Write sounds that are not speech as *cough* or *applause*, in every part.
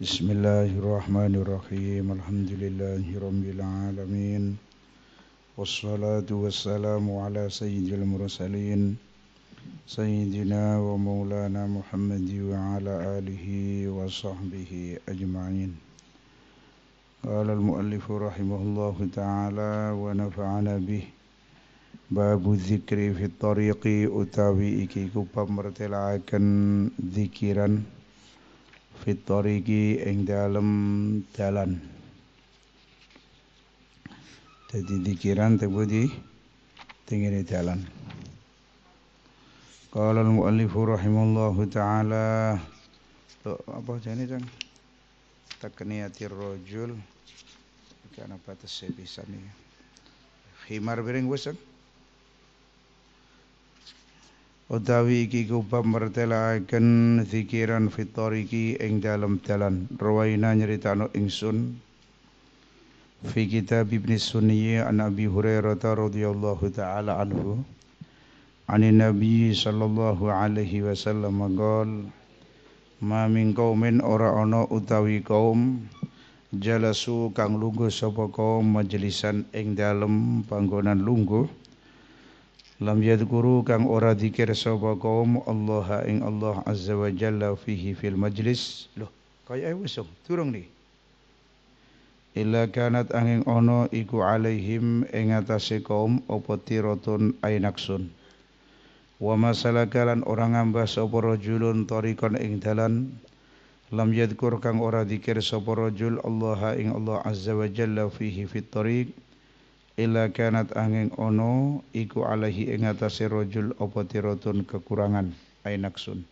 بسم الله الرحمن الرحيم الحمد لله رب العالمين والصلاة والسلام على سيد المرسلين سيدنا ومولانا محمد وعلى آله وصحبه أجمعين قال المؤلف رحمه الله تعالى ونفعنا به باب الذكر في الطريق أتابئك كبا مرتلعكا ذكرا fitoriki ing dalem dalan jadi dikiran tebuji tinggi dalan Qala al-muallifu rahimallahu ta'ala apa jane jang takniyatir rojul. Karena batas sebisa nih khimar bering wesan utawi iki kubab mertelaken zikiran fitoriki ing telan. dalan rawaina nyeritano ingsun fi kitab ibn sunni an abi hurairah radhiyallahu taala anhu anin nabi sallallahu alaihi wasallam qol ma min qaumin ora ana utawi kaum jalasu kang lungguh sapa kaum majelisan ing dalam panggonan lungguh lam yadhkuru kang ora dikir sapa kaum Allah ing Allah azza wa jalla fihi fil majlis loh kaya wis durung niki illa kanat angin ono iku alaihim ing atase kaum apa tiratun ainaksun wa masalakalan ora ngambah sapa rajulun tariqan ing dalan lam yadhkur kang ora dikir sapa rajul Allah ing Allah azza wa jalla fihi fit tariq ila kanat angin ono iku alahi ing atase rajul apa tiratun kekurangan ainaksun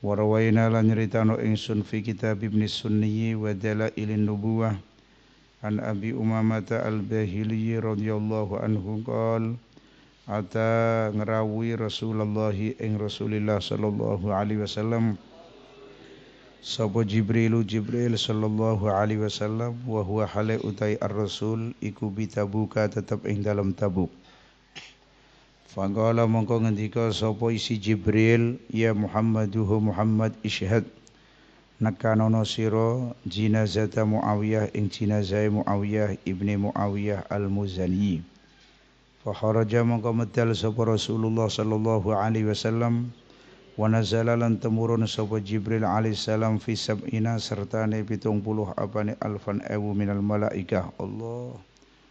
Warawaina lan nyeritano ingsun fi kitab Ibnu Sunni wa nubuwah an Abi Umamata al-Bahili radhiyallahu anhu qol ata ngerawi Rasulullah ing Rasulillah sallallahu alaihi wasallam Sapa Jibrilu Jibril sallallahu alaihi wasallam wa huwa hale utai ar-rasul iku bitabuka tetap ing dalam Tabuk. Faqala mongko ngendika sapa isi Jibril ya Muhammaduhu Muhammad isyhad Nakanono siro jenazah Muawiyah ing jinazai Muawiyah ibni Muawiyah al-Muzani. Fa mongko medal sapa Rasulullah sallallahu alaihi wasallam wa nazala temurun sapa Jibril salam fi sab'ina sertane pitung puluh abani alfan ewu minal malaikah Allah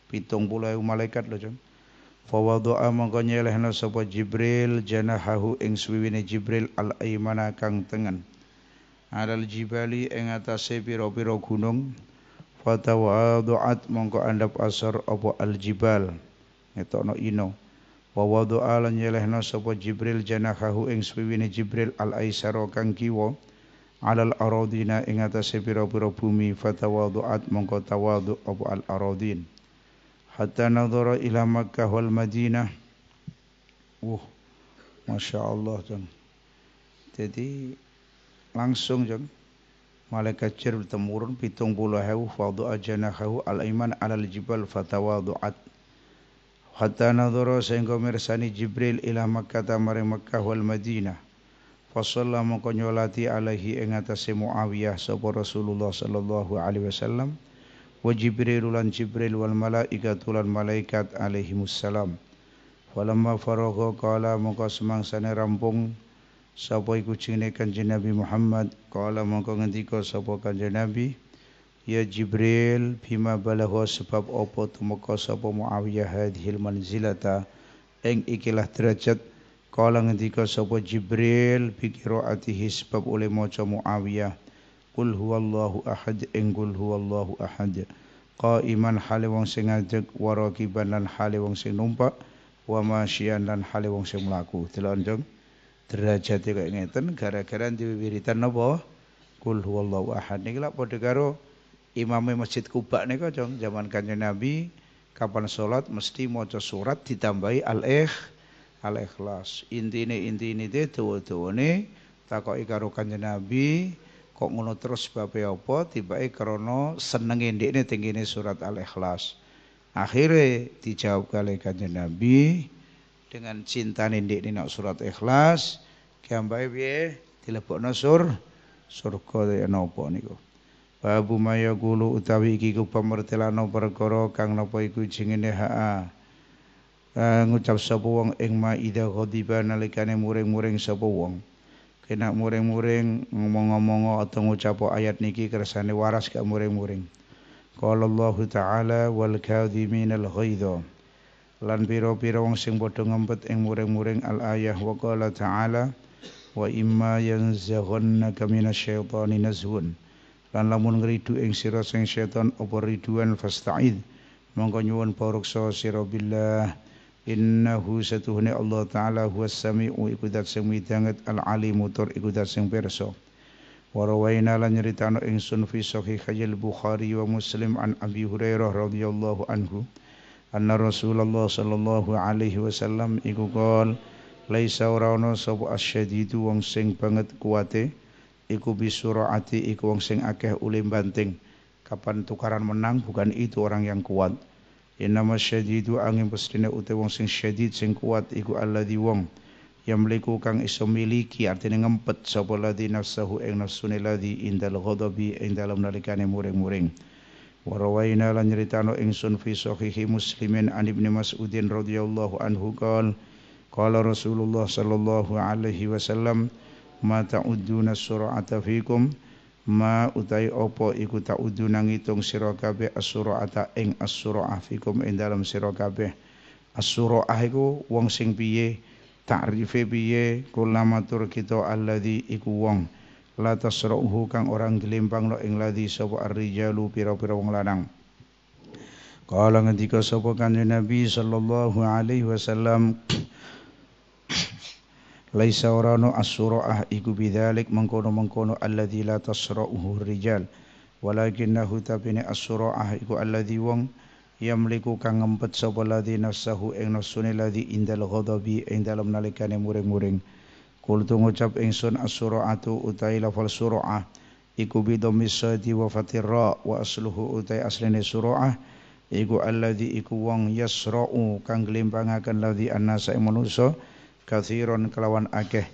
pitung pulau ewu malaikat lho jam fawadha'a mangko nyelehna sapa Jibril janahahu ing swiwine Jibril al aimana kang tengen alal jibali ing atase pira-pira gunung fatawadha'at mangko andap asar apa al jibal etokno ino wa wada'a lan yelehna sapa Jibril janahahu ing swiwine Jibril al aisara kang kiwa alal aradina ing atase pira-pira bumi fatawadu'at mongko tawadu apa al aradin hatta nadhara ila Makkah wal Madinah wah Masya Allah jeng. Jadi langsung jeng malaikat Jibril temurun pitung puluh hewu wadu al iman alal jibal fatawadu'at hatta nadhara sehingga mirsani Jibril ila Makkah ta mari Makkah wal Madinah fa sallallahu mongko nyolati alaihi ing atase Muawiyah sapa Rasulullah sallallahu alaihi wasallam wa Jibril lan Jibril wal malaikatu malaikat alaihi wassalam falamma faragha qala mongko semangsane rampung sapa iku jenenge Kanjeng Nabi Muhammad qala mongko ngendika sapa Kanjeng Nabi Ya Jibril bima balagha sebab apa tumeka sapa Muawiyah hadhil manzilata ing ikilah derajat kala ngendika sapa Jibril bikiraatihi sebab oleh maca Muawiyah Qul huwallahu ahad ing qul huwallahu ahad qaiman hale wong sing ngadeg warakiban lan hale wong sing numpak wa masyian lan hale wong sing mlaku delonjong derajate kaya ngeten gara-gara diwiwiritan napa Qul huwallahu ahad niki lak padha karo imame Masjid Kuba nih kocong zaman kanjeng Nabi kapan sholat mesti maca surat ditambahi al-ikh eh, al-ikhlas intine intine te dawa-dawane takoki karo kanjeng Nabi kok ngono terus bape apa tibake krana senenge ndekne tengene surat al-ikhlas akhirnya dijawab kali kanjeng Nabi dengan cinta nindik ini surat ikhlas kiambai piye nasur sur surga ya napa niku Babu maya kulu utawi iki ku pamertelano perkara kang napa iku jengene haa. ngucap sapa wong ing maida ghadiba nalikane muring-muring sapa wong. Kena muring-muring ngomong-ngomong atau ngucap ayat niki kersane waras gak muring-muring. Qala ta'ala wal kadhimin al ghaidha. Lan pira-pira wong sing padha ngempet ing muring-muring al ayah wa ta'ala wa imma yanzaghunna minasyaitani nazwun. nazhun. lan lamun ngridu ing sira sing setan apa riduan fasta'id mongko nyuwun paruksa sira billah innahu satuhne Allah taala huwas samiu iku dat sing midanget al alimu tur iku dat sing pirsa wa rawaina lan nyeritano ingsun fi Bukhari wa Muslim an Abi Hurairah radhiyallahu anhu anna Rasulullah sallallahu alaihi wasallam iku qol laisa ora ana sapa asyadidu wong sing banget kuwate iku ati iku wong sing akeh ulim banting kapan tukaran menang bukan itu orang yang kuat innama syadidu angin pestine ute wong sing syadid sing kuat iku di wong yang meliku kang iso miliki artinya ngempet sapa ladzi nafsahu ing nafsune ladzi indal ghadabi ing dalem nalikane muring-muring Warawaina lan nyeritano ingsun fi sahihi muslimin an ibni mas'udin radhiyallahu anhu qala Qala Rasulullah sallallahu alaihi wasallam ma ta'uduna sura'ata fikum ma utai opo iku ta'uduna ngitung sira kabeh as-sura'ata ing as-sura'ah fikum ing dalam sira kabeh as-sura'ah iku wong sing piye ta'rife piye kulama tur kita alladzi iku wong la tasra'uhu kang orang gelimpang lo ing ladzi sapa ar-rijalu pira-pira wong lanang Kala ngendika sapa kanjeng Nabi sallallahu alaihi wasallam laisa warano as-sura'ah iku bidzalik mengkono-mengkono alladzi la tasra'uhu rijal walakinnahu tabini as-sura'ah iku alladzi wong yamliku kang ngempet sapa ladzi nafsahu ing nafsune ladzi indal ghadabi ing dalem nalikane muring-muring kultu ngucap ingsun as-sura'atu utai lafal sura'ah iku bidhammi sadi wa fatir wa asluhu utai asline sura'ah iku alladzi iku wong yasra'u kang glimpangaken ladzi annasa ing kathiron kelawan akeh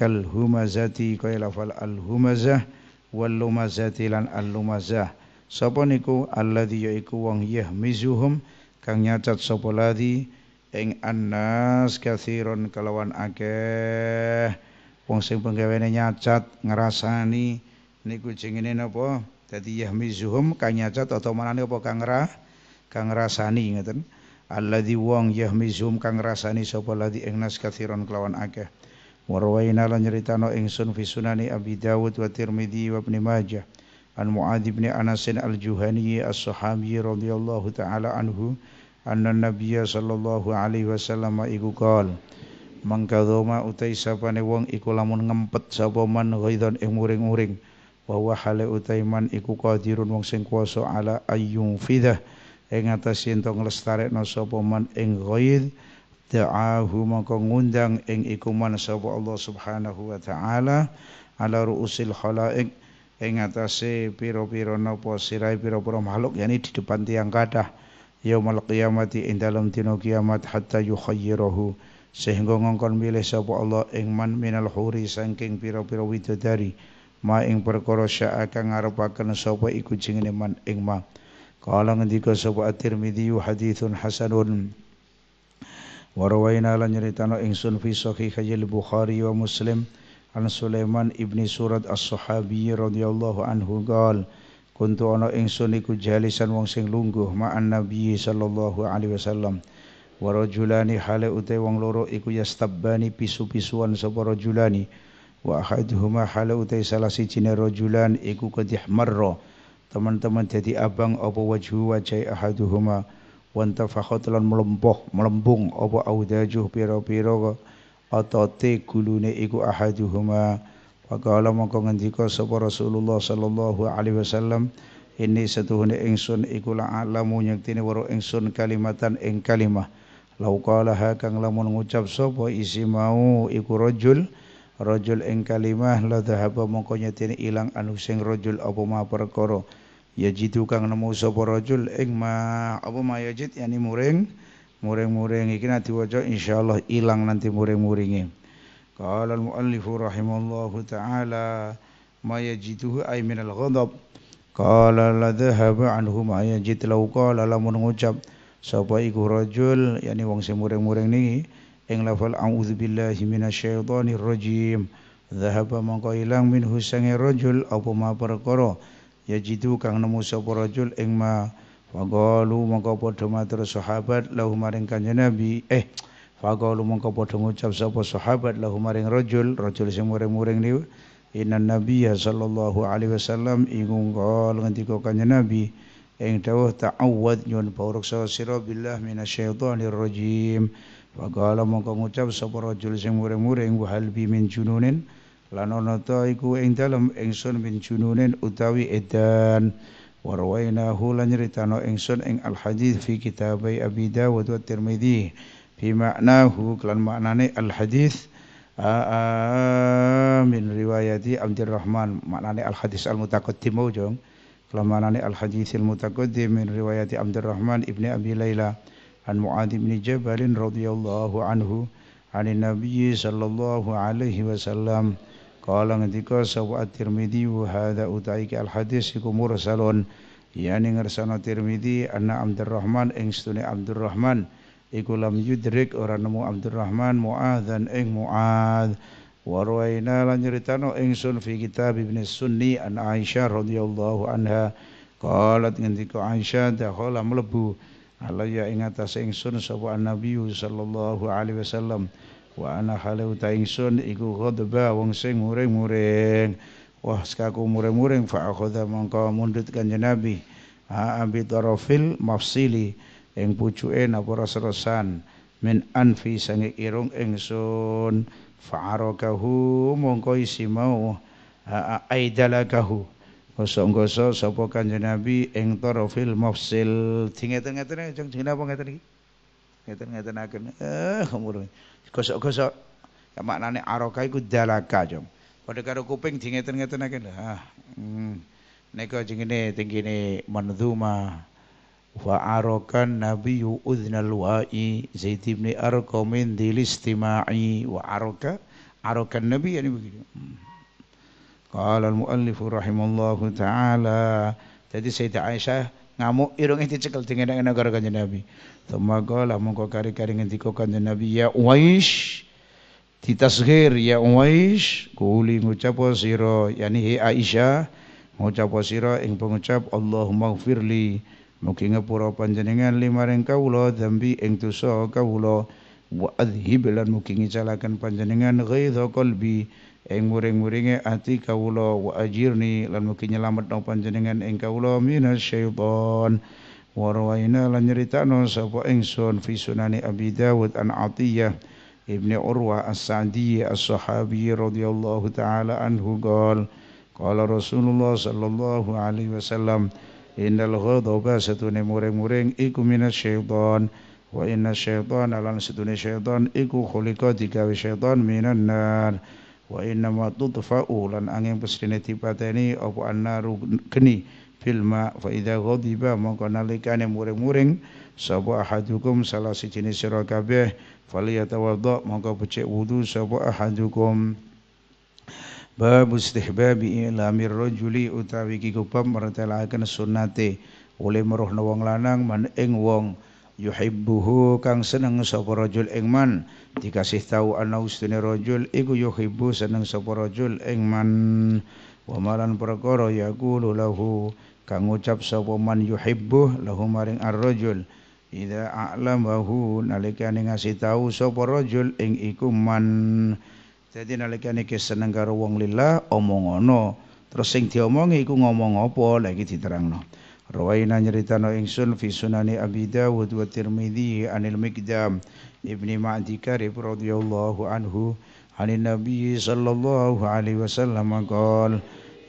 kal humazati kaya lafal al humazah wal lumazati lan al lumazah sapa niku alladhi yaiku wong yahmizuhum kang nyacat sapa ladi ing annas kathiron kelawan akeh wong sing penggawene nyacat ngrasani niku jengene napa dadi yahmizuhum kang nyacat atau manane apa kang ra kang rasani ngeten alladzi wong yahmizum kang rasani sapa ladzi ing nas katsiran kelawan akeh warwaina lan nyeritano ingsun fi sunani Abi Dawud wa Tirmidzi wa Ibnu Majah an Muadz bin Anas al-Juhani as-Sahabi radhiyallahu taala anhu anna nabiyya sallallahu alaihi wasallam iku qol mangkadoma utai sapane wong iku lamun ngempet sapa man ghaidon ing muring-muring bahwa hale utai man iku qadirun wong sing kuasa ala ayyum fidah ing atase ento nglestarekno sapa man ing ghaib da'ahu maka ngundang ing iku man sapa Allah Subhanahu wa taala ala ruusil khalaiq ing atase pira-pira napa sirai pira-pira makhluk yani di depan tiang kadah yaumul qiyamati ing dalem dina kiamat hatta yukhayyirahu sehingga ngongkon milih sapa Allah ing man minal huri saking pira-pira widodari ma ing perkara sya'a kang ngarepaken sapa iku jenenge man ing ma Qala ngendika sapa At-Tirmidzi haditsun hasanun. Wa rawaina lan nyeritano ingsun fi sahihayil Bukhari wa Muslim an Sulaiman ibni Surat As-Sahabi radhiyallahu anhu qala kuntu ana ingsun iku jalisan wong sing lungguh ma'an Nabi sallallahu alaihi wasallam. Wa rajulani hale ute wong loro iku yastabbani pisu-pisuan sapa rajulani wa ahaduhuma hale ute salah siji ne rajulan iku kadih marra teman-teman jadi abang apa wajhu wajai ahaduhuma wa antafakhat lan melempoh melembung apa audajuh piro atau te gulune iku ahaduhuma wakala mongko ngendika sapa Rasulullah sallallahu alaihi wasallam ini setuhune ingsun iku la alamu nyektine weruh ingsun kalimatan ing kalimah lauqala kang lamun ngucap sapa isi mau iku rajul rajul ing kalimah la dhahaba mongko nyetene ilang anu sing rajul apa ma perkara yajidu kang nemu sapa rajul ing ma apa ma yajid yani muring muring-muring iki ikinati diwaca insyaallah ilang nanti muring-muringe qala al muallifu rahimallahu taala ma yajiduhu ay min al ghadab qala la dhahaba anhu ma yajid law qala lamun ngucap sapa iku rajul yani wong sing muring-muring niki ing lafal a'udzubillahi minasyaitonir rajim Zahaba mongko ilang min husange rajul apa ma perkara yajidu kang nemu sapa rajul ing ma faqalu mangko padha matur sahabat lahu maring kanjeng Nabi eh faqalu mangko padha ngucap sapa sahabat lahu maring rajul rajul sing muring-muring niku inna nabiyya sallallahu alaihi wasallam ingung kal ngendika kanjeng Nabi ing dawuh ta'awwad nyuwun pauriksa sira billah minasyaitonir rajim Wagala mongko ngucap sapa rajul sing muring mureng wa halbi min jununin lan ana ta iku ing dalem ingsun min jununin utawi edan warwaina lan nyritano ingsun ing al hadis fi kitabai Abi Dawud wa Tirmidzi fi maknahu kelan maknane al hadis min riwayati Abdurrahman maknane al hadis al mutaqaddim jong kelan maknane al hadis al mutaqaddim min riwayati Abdurrahman ibni Abi Laila عن معاذ بن جبل رضي الله عنه عن النبي صلى الله عليه وسلم قال ketika sawa at-Tirmidzi hadza utaiki al-hadis iku mursalun yani ngersana Tirmidzi anna rahman, ing stune rahman. iku lam yudrik ora nemu rahman, Muadzan ing Muadz wa rawaina lan nyeritano ingsun fi kitab Ibnu Sunni an Aisyah radhiyallahu anha qalat ngendika Aisyah dakhala mlebu alayya ing atas ingsun sapa annabi sallallahu alaihi wasallam wa ana halau ta ingsun iku ghadba wong sing muring-muring wah skaku muring-muring fa akhadha mangka mundut kanjeng nabi ha ambi tarafil mafsili ing pucuke napa resan min anfi sange irung ingsun fa arakahu mongko isi mau aidalakahu Gosok-gosok sapa Kanjeng Nabi ing tarafil mafsil. Dingeten-ngeten jeng jeneng apa ngeten iki? Ngeten-ngeten akan eh umur. Gosok-gosok ya maknane araka iku dalaka jeng. Padha karo kuping dingeten-ngeten akan. Ah. Hmm. Nika jengene tinggine manzuma wa arokan nabiyyu udhnal wa'i Zaid bin Arqam min dil istima'i wa aroka arokan nabi ini begitu. Hmm. Qala al-muallifu rahimallahu taala. Jadi Sayyidah Aisyah ngamuk irunge dicekel dingenek-ngenek karo Kanjeng Nabi. Tsumaqala mongko kari-kari ngendika Kanjeng Nabi ya Uwais ditasghir ya Uwais kuli ngucap sira yani he Aisyah ngucap sira ing pengucap Allahumma gfirli mugi ngapura panjenengan limaring kawula dambi ing dosa kawula wa adhib lan mugi ngicalaken panjenengan ghaidha qalbi ing muring-muringe ati kawula wa ajirni lan mugi nyelametno panjenengan ing kawula minasyaiton wa rawaina lan nyeritano sapa ingsun fi sunani Abi Dawud an Atiyah Ibni Urwa As-Sa'di As-Sahabi radhiyallahu taala anhu qol qala Rasulullah sallallahu alaihi wasallam innal ghadaba satune muring-muring iku minasyaiton wa inna syaitana lan satune syaiton iku khuliqa digawe syaiton minan nar wa inna ma tudfa'u lan angin pesdene dipateni apa annaru geni filma fa idza ghadiba mongko nalikane muring-muring sapa ahadukum salah siji sira kabeh falyatawadda mongko becik wudu sapa ahadukum bab istihbabi ilamir rajuli utawi iki kubab mertelaken sunnate oleh meruhna wong lanang man ing wong yuhibbuhu kang seneng sapa rajul ing man dikasih tahu anau stune iku yuhibbu seneng sapa rojul ing man wa malan perkara yaqulu lahu kang ngucap sapa man yuhibbu lahu maring ar Ida idza a'lamahu nalikani ngasih tahu sapa rojul ing iku man dadi nalikane seneng karo wong lillah omong ono terus sing diomongi iku ngomong apa lagi diterangno Rawaina nyeritano ingsun fi sunani Abi Dawud wa anil Mikdam ibni Ma'dikar radhiyallahu anhu عن Nabi sallallahu الله عليه وسلم ida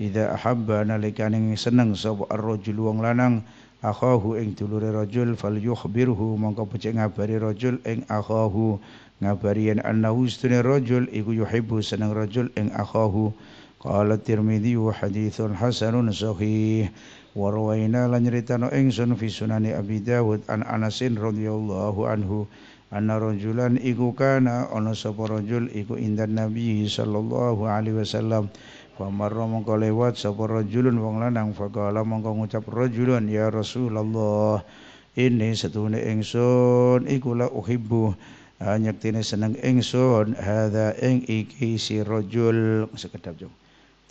إذا أحب نالكان seneng sapa ar-rajul wong lanang akhahu ing dulure rajul falyukhbirhu mongko becik ngabari rajul ing akhahu ngabari yen annahu istune rajul iku yuhibbu seneng rajul ing akhahu qala tirmidzi wa haditsun hasanun sahih wa rawaina lan nyritano ingsun fi sunani abi dawud an anasin radhiyallahu anhu anna rajulan iku kana ana sapa rajul iku indan nabi sallallahu alaihi wasallam famarra mongko lewat sapa rajulun wong lanang faqala mongko ngucap rajulun ya rasulullah ini setune ingsun iku la uhibbu tine seneng ingsun hadza ing iki si rajul sekedap jong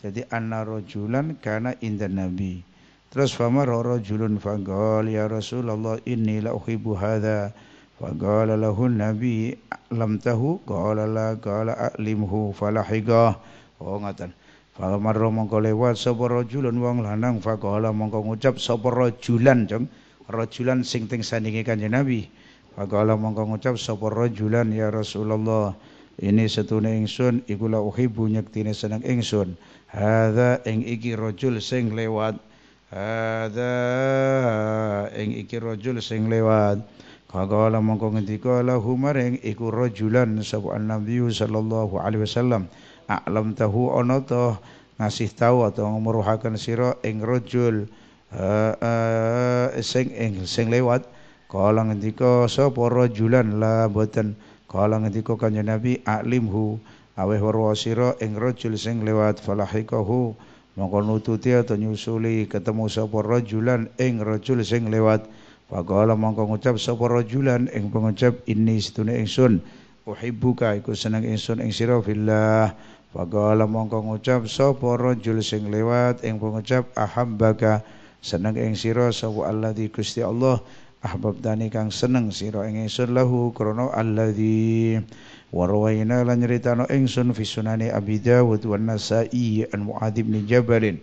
jadi anna rajulan kana indan nabi terus famarra rajulun faqala ya rasulullah inni la uhibbu hadza Faqala lahu nabi lam tahu qala la qala a'limhu falahiqah. Oh ngatan Falamar mongko lewat sapa wong lanang ngucap sapa rajulan jeng rajulan sing teng sandinge Kanjeng Nabi. ngucap sapa ya Rasulullah ini setune ingsun iku la uhibbu nyektine seneng ingsun. Hadza ing iki rajul sing lewat. Hadza ing iki rajul sing lewat. Faqala mongko ngendika lahu maring iku rajulan sapa Nabi sallallahu alaihi wasallam a'lam tahu ana to ngasih tahu atau ngemuruhaken sira ing rajul uh, uh, sing ing sing lewat kala ngendika sapa rajulan la boten kala ngendika kanjeng Nabi a'limhu aweh weruh sira ing rajul sing lewat falahikahu mongko nututi atau nyusuli ketemu sapa rajulan ing rajul sing lewat Faqala mongko ngucap sapa rajulan ing pengucap inni situne ingsun uhibbuka iku seneng ingsun ing sira fillah. Pakola mongko ngucap sapa rajul sing lewat ing pengucap ahabbaka seneng ing sira sapa alladzi Gusti Allah ahbabtani kang seneng sira ing ingsun lahu krana alladzi warwaina lan nyeritano ingsun fi sunani Abi Dawud wan Nasa'i an Muadz bin Jabalin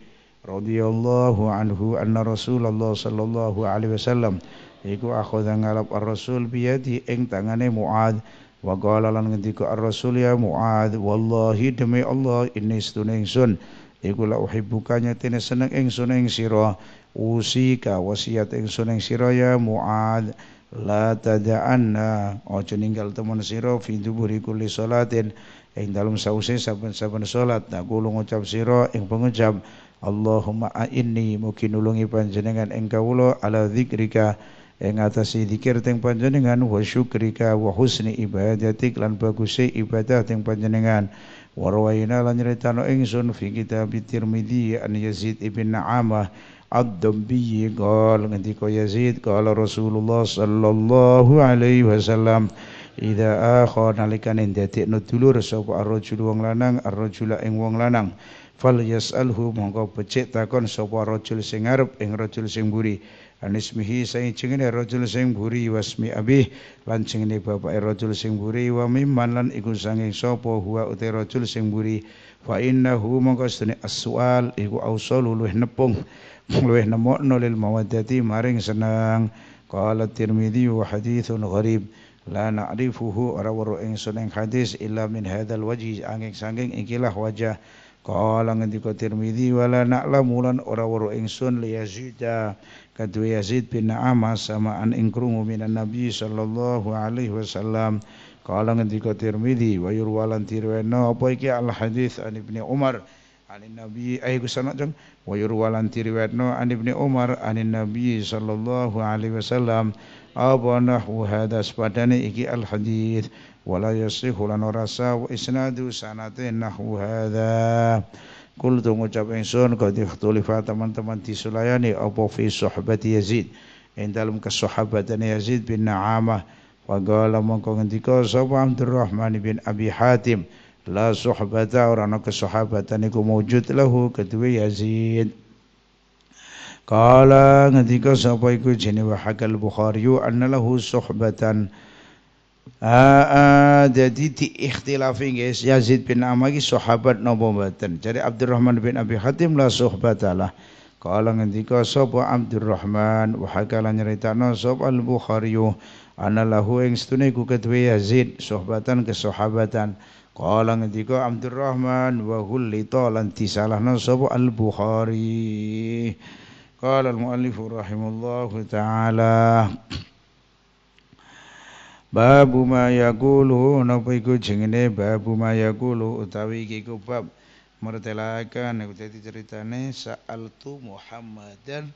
radhiyallahu anhu anna Rasulullah sallallahu alaihi wasallam iku akhadha ngalap ar-rasul biyadi ing tangane Muad wa qala lan ngendika ar-rasul ya Muad wallahi demi Allah inni stune ingsun iku la uhibbuka nyatene seneng ingsun ing sira usika wasiat ingsun ing sira ya Muad la tada'anna aja ninggal temen sira fi duburi kulli salatin ing dalem sause saben-saben salat tak ngucap sira ing pengucap Allahumma a'inni mungkin nulungi panjenengan engkau engkaulo ala zikrika yang atas zikir teng panjenengan wa syukrika wa husni ibadatik lan bagusi ibadah teng panjenengan wa rawayna lan nyeritano ingsun fi kitab tirmidhi an yazid ibn amah ad-dambiyyi qal ngendiko yazid qala rasulullah sallallahu alaihi wasallam Ida akhon nalikan endetik nutulur sapa arrojul wong lanang arrojula ing wong lanang fal yasalhu mongko becik takon sapa rajul sing arep ing rajul sing mburi anismihi saing jengene rajul sing mburi wasmi abih lan jengene bapake rajul sing mburi wa mimman lan iku sanging sapa huwa uti rajul sing mburi fa innahu mongko sedene as-sual iku ausalu luwih nepung *laughs* luwih nemokno lil mawaddati maring seneng qala tirmidzi wa hadithun gharib la na'rifuhu ora weruh ingsun ing hadis illa min hadzal wajhi angin sanging ikilah wajah Qala ngendika Tirmizi wala na'lamu lan ora weruh ingsun li Yazid kadue Yazid bin Amas sama an ing minan Nabi sallallahu alaihi wasallam Qala ngendika Tirmizi wa yurwalan tirweno apa iki al hadis an Ibnu Umar Anin Nabi ayo sanad jeng wa yurwalan tiriwayatno an Ibnu Umar anin Nabi sallallahu alaihi wasallam apa nahwu hadza iki al hadis wala yasihu lan ora sah isnadu sanate nahwu hadza kul tu ngucap ingsun qad ikhtulifa teman-teman disulayani apa fi sahabat Yazid ing dalam kesahabatan Yazid bin Na'amah wa qala mongko ngendika sapa Abdurrahman bin Abi Hatim la suhbata ora ana kesahabatan iku wujud lahu kedue Yazid Kala ngendika sapa iku jene wahakal Bukhari anna lahu suhbatan Ah, jadi di ikhtilafi guys Yazid bin Amaki sahabat napa mboten. Jadi Abdurrahman bin Abi Hatim la suhbatalah. Kala ngendika sapa Abdurrahman wa hakala nyeritakno sapa Al-Bukhari ana lahu ing stune ku kedue Yazid sahabatan sahabatan. Kala ngendika Abdurrahman wa hullita lan disalahna sapa Al-Bukhari. Kala al-muallif rahimallahu taala Babu ma yaqulu napa iku jenenge babu ma yaqulu utawi iki ku bab mertelakan iku dadi sa sa'altu Muhammadan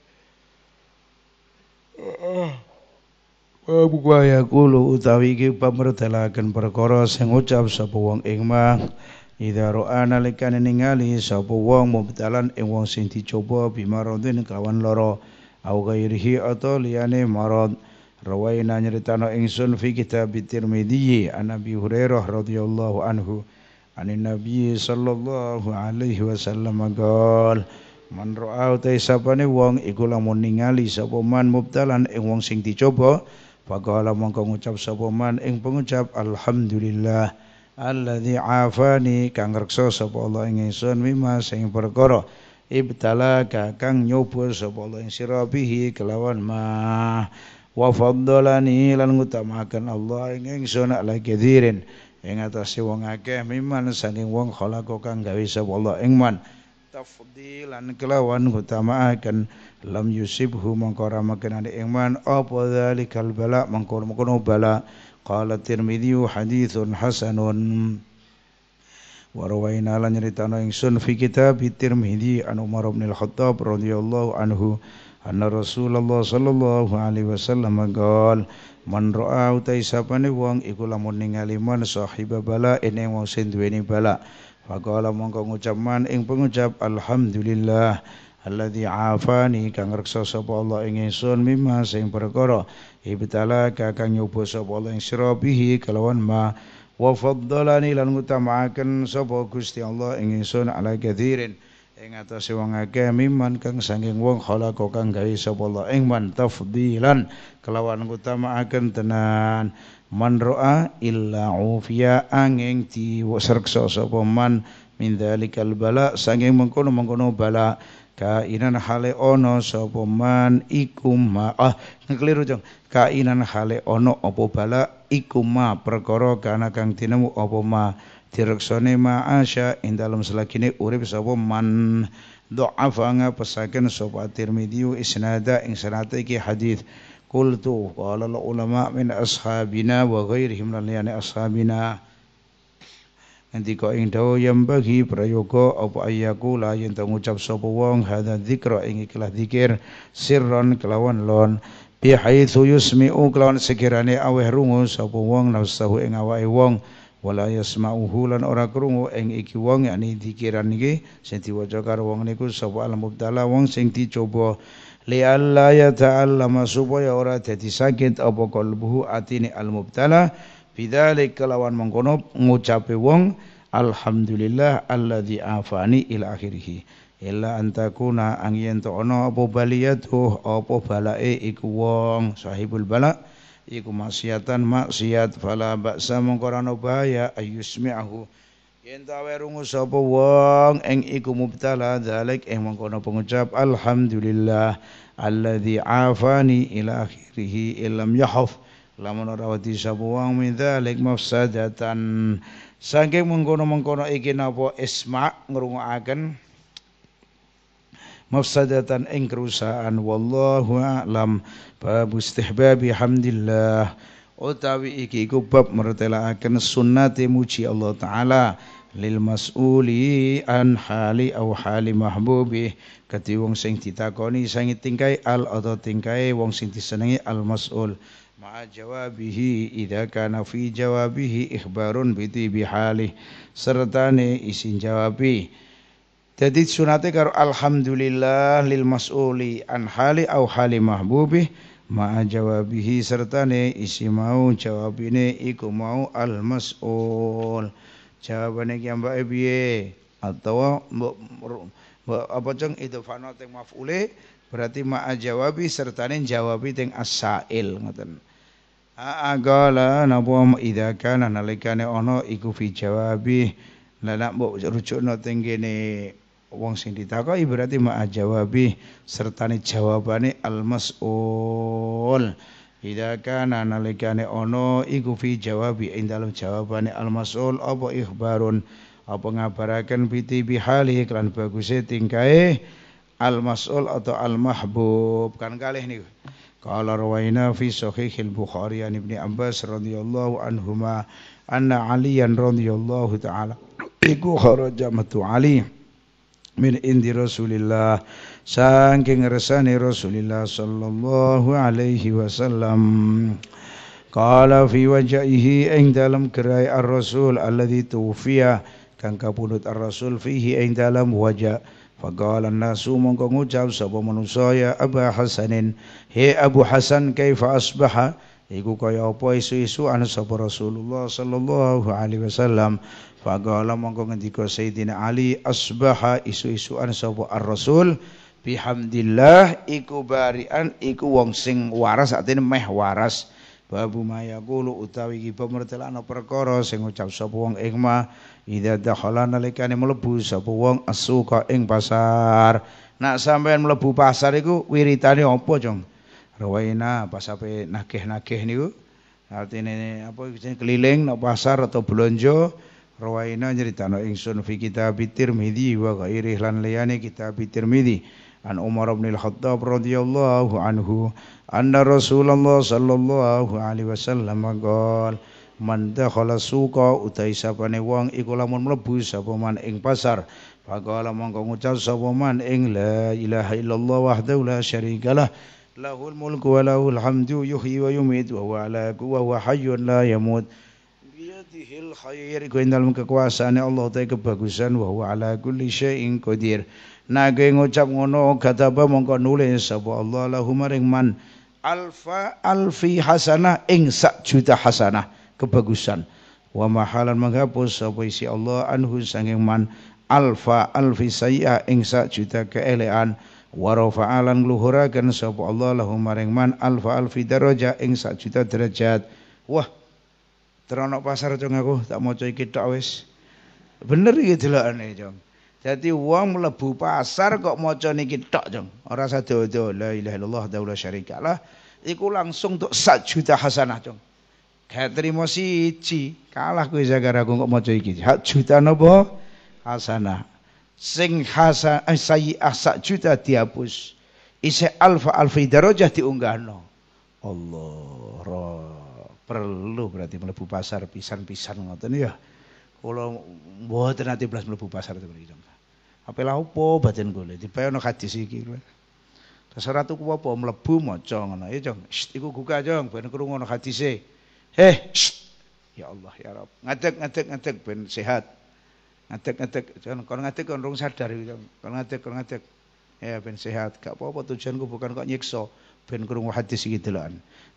uh, uh. Abu eh, yaqulu utawi iki pamerdelaken perkara sing ucap sapa wong ing mah Ida ro'a nalikane ningali sapa wong mubtalan ing wong sing dicoba bimaradin kawan lara au ghairihi atau liyane marad rawaina nyeritano ingsun fi kitab Tirmidzi an Abi Hurairah radhiyallahu anhu anin Nabi sallallahu alaihi wasallam qol man ro'a utai sapane wong iku lamun ningali sapa man mubtalan ing wong sing dicoba Faqala mongko ngucap sapa man ing pengucap alhamdulillah alladzi afani kang reksa sapa Allah ing ingsun mimma sing perkara ibtala kang nyoba sapa Allah ing sira bihi kelawan ma wa faddalani lan ngutamakan Allah ing ingsun ala kathirin ing atase wong akeh miman saking wong khalaqa kang gawe sapa Allah ing man tafdilan kelawan akan lam yusibhu mangkara makanane ingman apa dzalikal bala mangkono mangkono bala qala tirmidzi hadithun hasanun Warawaina lan nyeritano ingsun fi kitab Tirmidzi an Umar bin Al-Khattab radhiyallahu anhu anna Rasulullah sallallahu alaihi wasallam qaal man ra'a utaisapane wong iku lamun ningali man sahiba bala ene wong sing duweni bala Faqala mongko ngucap man ing pengucap alhamdulillah alladzi afani kang reksa sapa Allah ing ingsun mimma sing perkara ibtala kang nyoba sapa Allah ing sira bihi ma wa faddalani lan ngutamaaken sapa Gusti Allah ing ingsun ala kadzirin ing atas wong akeh miman kang sanging wong khalaqa kang gawe sapa Allah ing man tafdilan kelawan ngutamaaken tenan man ro'a illa ufiya angin ti serksa sapa man min dzalikal bala sanging mengkono-mengkono bala kainan hale ono sapa man iku ma ah ngeliru jong kainan hale ono apa bala iku ma perkara kana kang tinemu apa ma direksane ma'asya ing dalem selagine urip sapa man dha'afa ngapesaken sapa Tirmidzi isnada ing sanate iki hadis Qultu qala ulama min ashabina wa ghairihim lan ashabina Nanti kau ing dawa yang bagi prayoga apa ayyaku la yen ngucap sapa wong hadza dzikra ing ikhlas dzikir sirron kelawan lon bihaitsu yusmi'u kelawan sekirane aweh rungu sapa wong nafsahu ing awake wong wala yasma'uhu lan ora krungu ing iki wong yakni dzikiran iki sing diwaca karo wong niku sapa al mubtala wong sing dicoba li'alla yata'allama supaya ora dadi sakit apa qalbuhu atini al-mubtala bidzalik kelawan mengkono ngucape wong alhamdulillah alladzi afani ila akhirih illa antakuna ang yen to ana apa baliyatuh apa balae iku wong sahibul bala iku maksiatan maksiat fala ba'sa mengkono bahaya ayusmi'ahu Yen tawe rungu sapa wong ing iku mubtala zalik ing mengkono pengucap alhamdulillah alladzi afani ila akhirih illam yahaf lamun ora wedi sapa wong min zalik mafsadatan saking mengkono-mengkono iki napa isma ngrungokaken mafsadatan ing kerusakan wallahu a'lam bab istihbabi hamdillah utawi oh, iki iku bab mertelaaken sunnati muji Allah taala lil mas'uli an hali au hali mahbubi kati wong sing ditakoni sing tingkai al atau tingkai wong sing disenengi al mas'ul Ma jawabihi idza kana fi jawabihi ikhbarun bi tibi hali sertane isin jawabi jadi sunate karo alhamdulillah lil mas'uli an hali au hali mahbubi ma'a jawabihi sertane isi mau jawabine iku mau al mas'ul jawabane ki mbake piye atau mbok apa ceng itu fana teng maf'ule berarti ma'a jawabi sertane jawabi teng asail ngoten Agala napa idza kana nalikane ana iku fi jawabi lan mbok rujukno teng kene wong sing ditakoki berarti ma'a jawabi sertane jawabane al mas'ul Ida kana nalikane ono iku fi jawabi ing dalam jawabane al mas'ul apa ikhbarun apa ngabaraken piti bihali iklan baguse tingkae al mas'ul atau al mahbub kan kalih niku Qala rawaina fi sahihil Bukhari an Ibnu Abbas radhiyallahu anhuma anna Aliyan radhiyallahu taala iku kharaja matu Ali min indi Rasulillah saking resani Rasulillah sallallahu alaihi wasallam Kala fi ihi ing dalam gerai ar-rasul alladhi tufiya kang kapunut ar-rasul fihi ing dalam wajah Faqala nasu mongko ngucap sapa ya Abu Hasanin he Abu Hasan kaifa asbaha iku kaya apa isu-isu anu sapa Rasulullah sallallahu alaihi wasallam faqala mongko ngendika Sayyidina Ali asbaha isu-isu anu sapa ar-rasul bihamdillah iku barian iku wong sing waras atine meh waras babu mayakulu utawi iki pemertelana perkara sing ucap sapa wong ing ma idza dakhala nalikane mlebu sapa wong asuka ing pasar nak sampean mlebu pasar iku wiritane apa jong Rawaina pas sampai nakeh-nakeh niku artinya apa keliling nak pasar atau belanja rawaina nyeritano ingsun fi kitab midi wa ghairi lan kita kitab midi an Umar bin Al-Khattab radhiyallahu anhu anna Rasulullah sallallahu alaihi wasallam qol man dakhala suqa utai sapane wong iku lamun mlebu sapa man ing pasar faqala mongko ngucap sapa man ing la ilaha illallah wahdahu la syarikalah له الملك وله الحمد يحيي ويميت وهو على وهو حي لا يموت بيده الخير kuwi dalam kekuasaane Allah te kebagusan wa huwa ala kulli syai'in qadir nake ngucap ngono gataba mongko nulis sapa Allah lahu man alfa alfi hasanah ing sak juta hasanah kebagusan wa mahalan menghapus sapa isi Allah anhu sanging man alfa alfi sayya ing sak juta keelean wa rafa'alan luhuraken sapa Allah lahum maring man alfa alfi daraja ing sak juta derajat wah terono pasar cung aku tak maca iki tok wis bener iki delokane cung dadi wong mlebu pasar kok maca niki tok cung ora sadodo la ilaha illallah daula syarikalah iku langsung tok sak juta hasanah cung gak trimo siji kalah kuwi sagaraku kok maca iki sak juta napa hasanah sing hasa eh, sayi asak juta dihapus isi alfa alfi darajah diunggahno Allah roh. perlu berarti melebu pasar pisan-pisan ngoten ya kalau mboten nanti belas melebu pasar itu mriki apa lah opo batin kula dipayono hadis iki terus ora tuku apa mlebu maca ngono ya jong iku buka jong ben krungu ono hadise heh ya Allah ya Rabb ngadeg ngadeg ngadeg ben sehat ngadeg-ngadeg kon ngadeg kon rung sadar gitu. Kon ngadeg kon ngadeg. Ya ben sehat, gak apa-apa tujuanku bukan kok nyiksa ben krungu hadis iki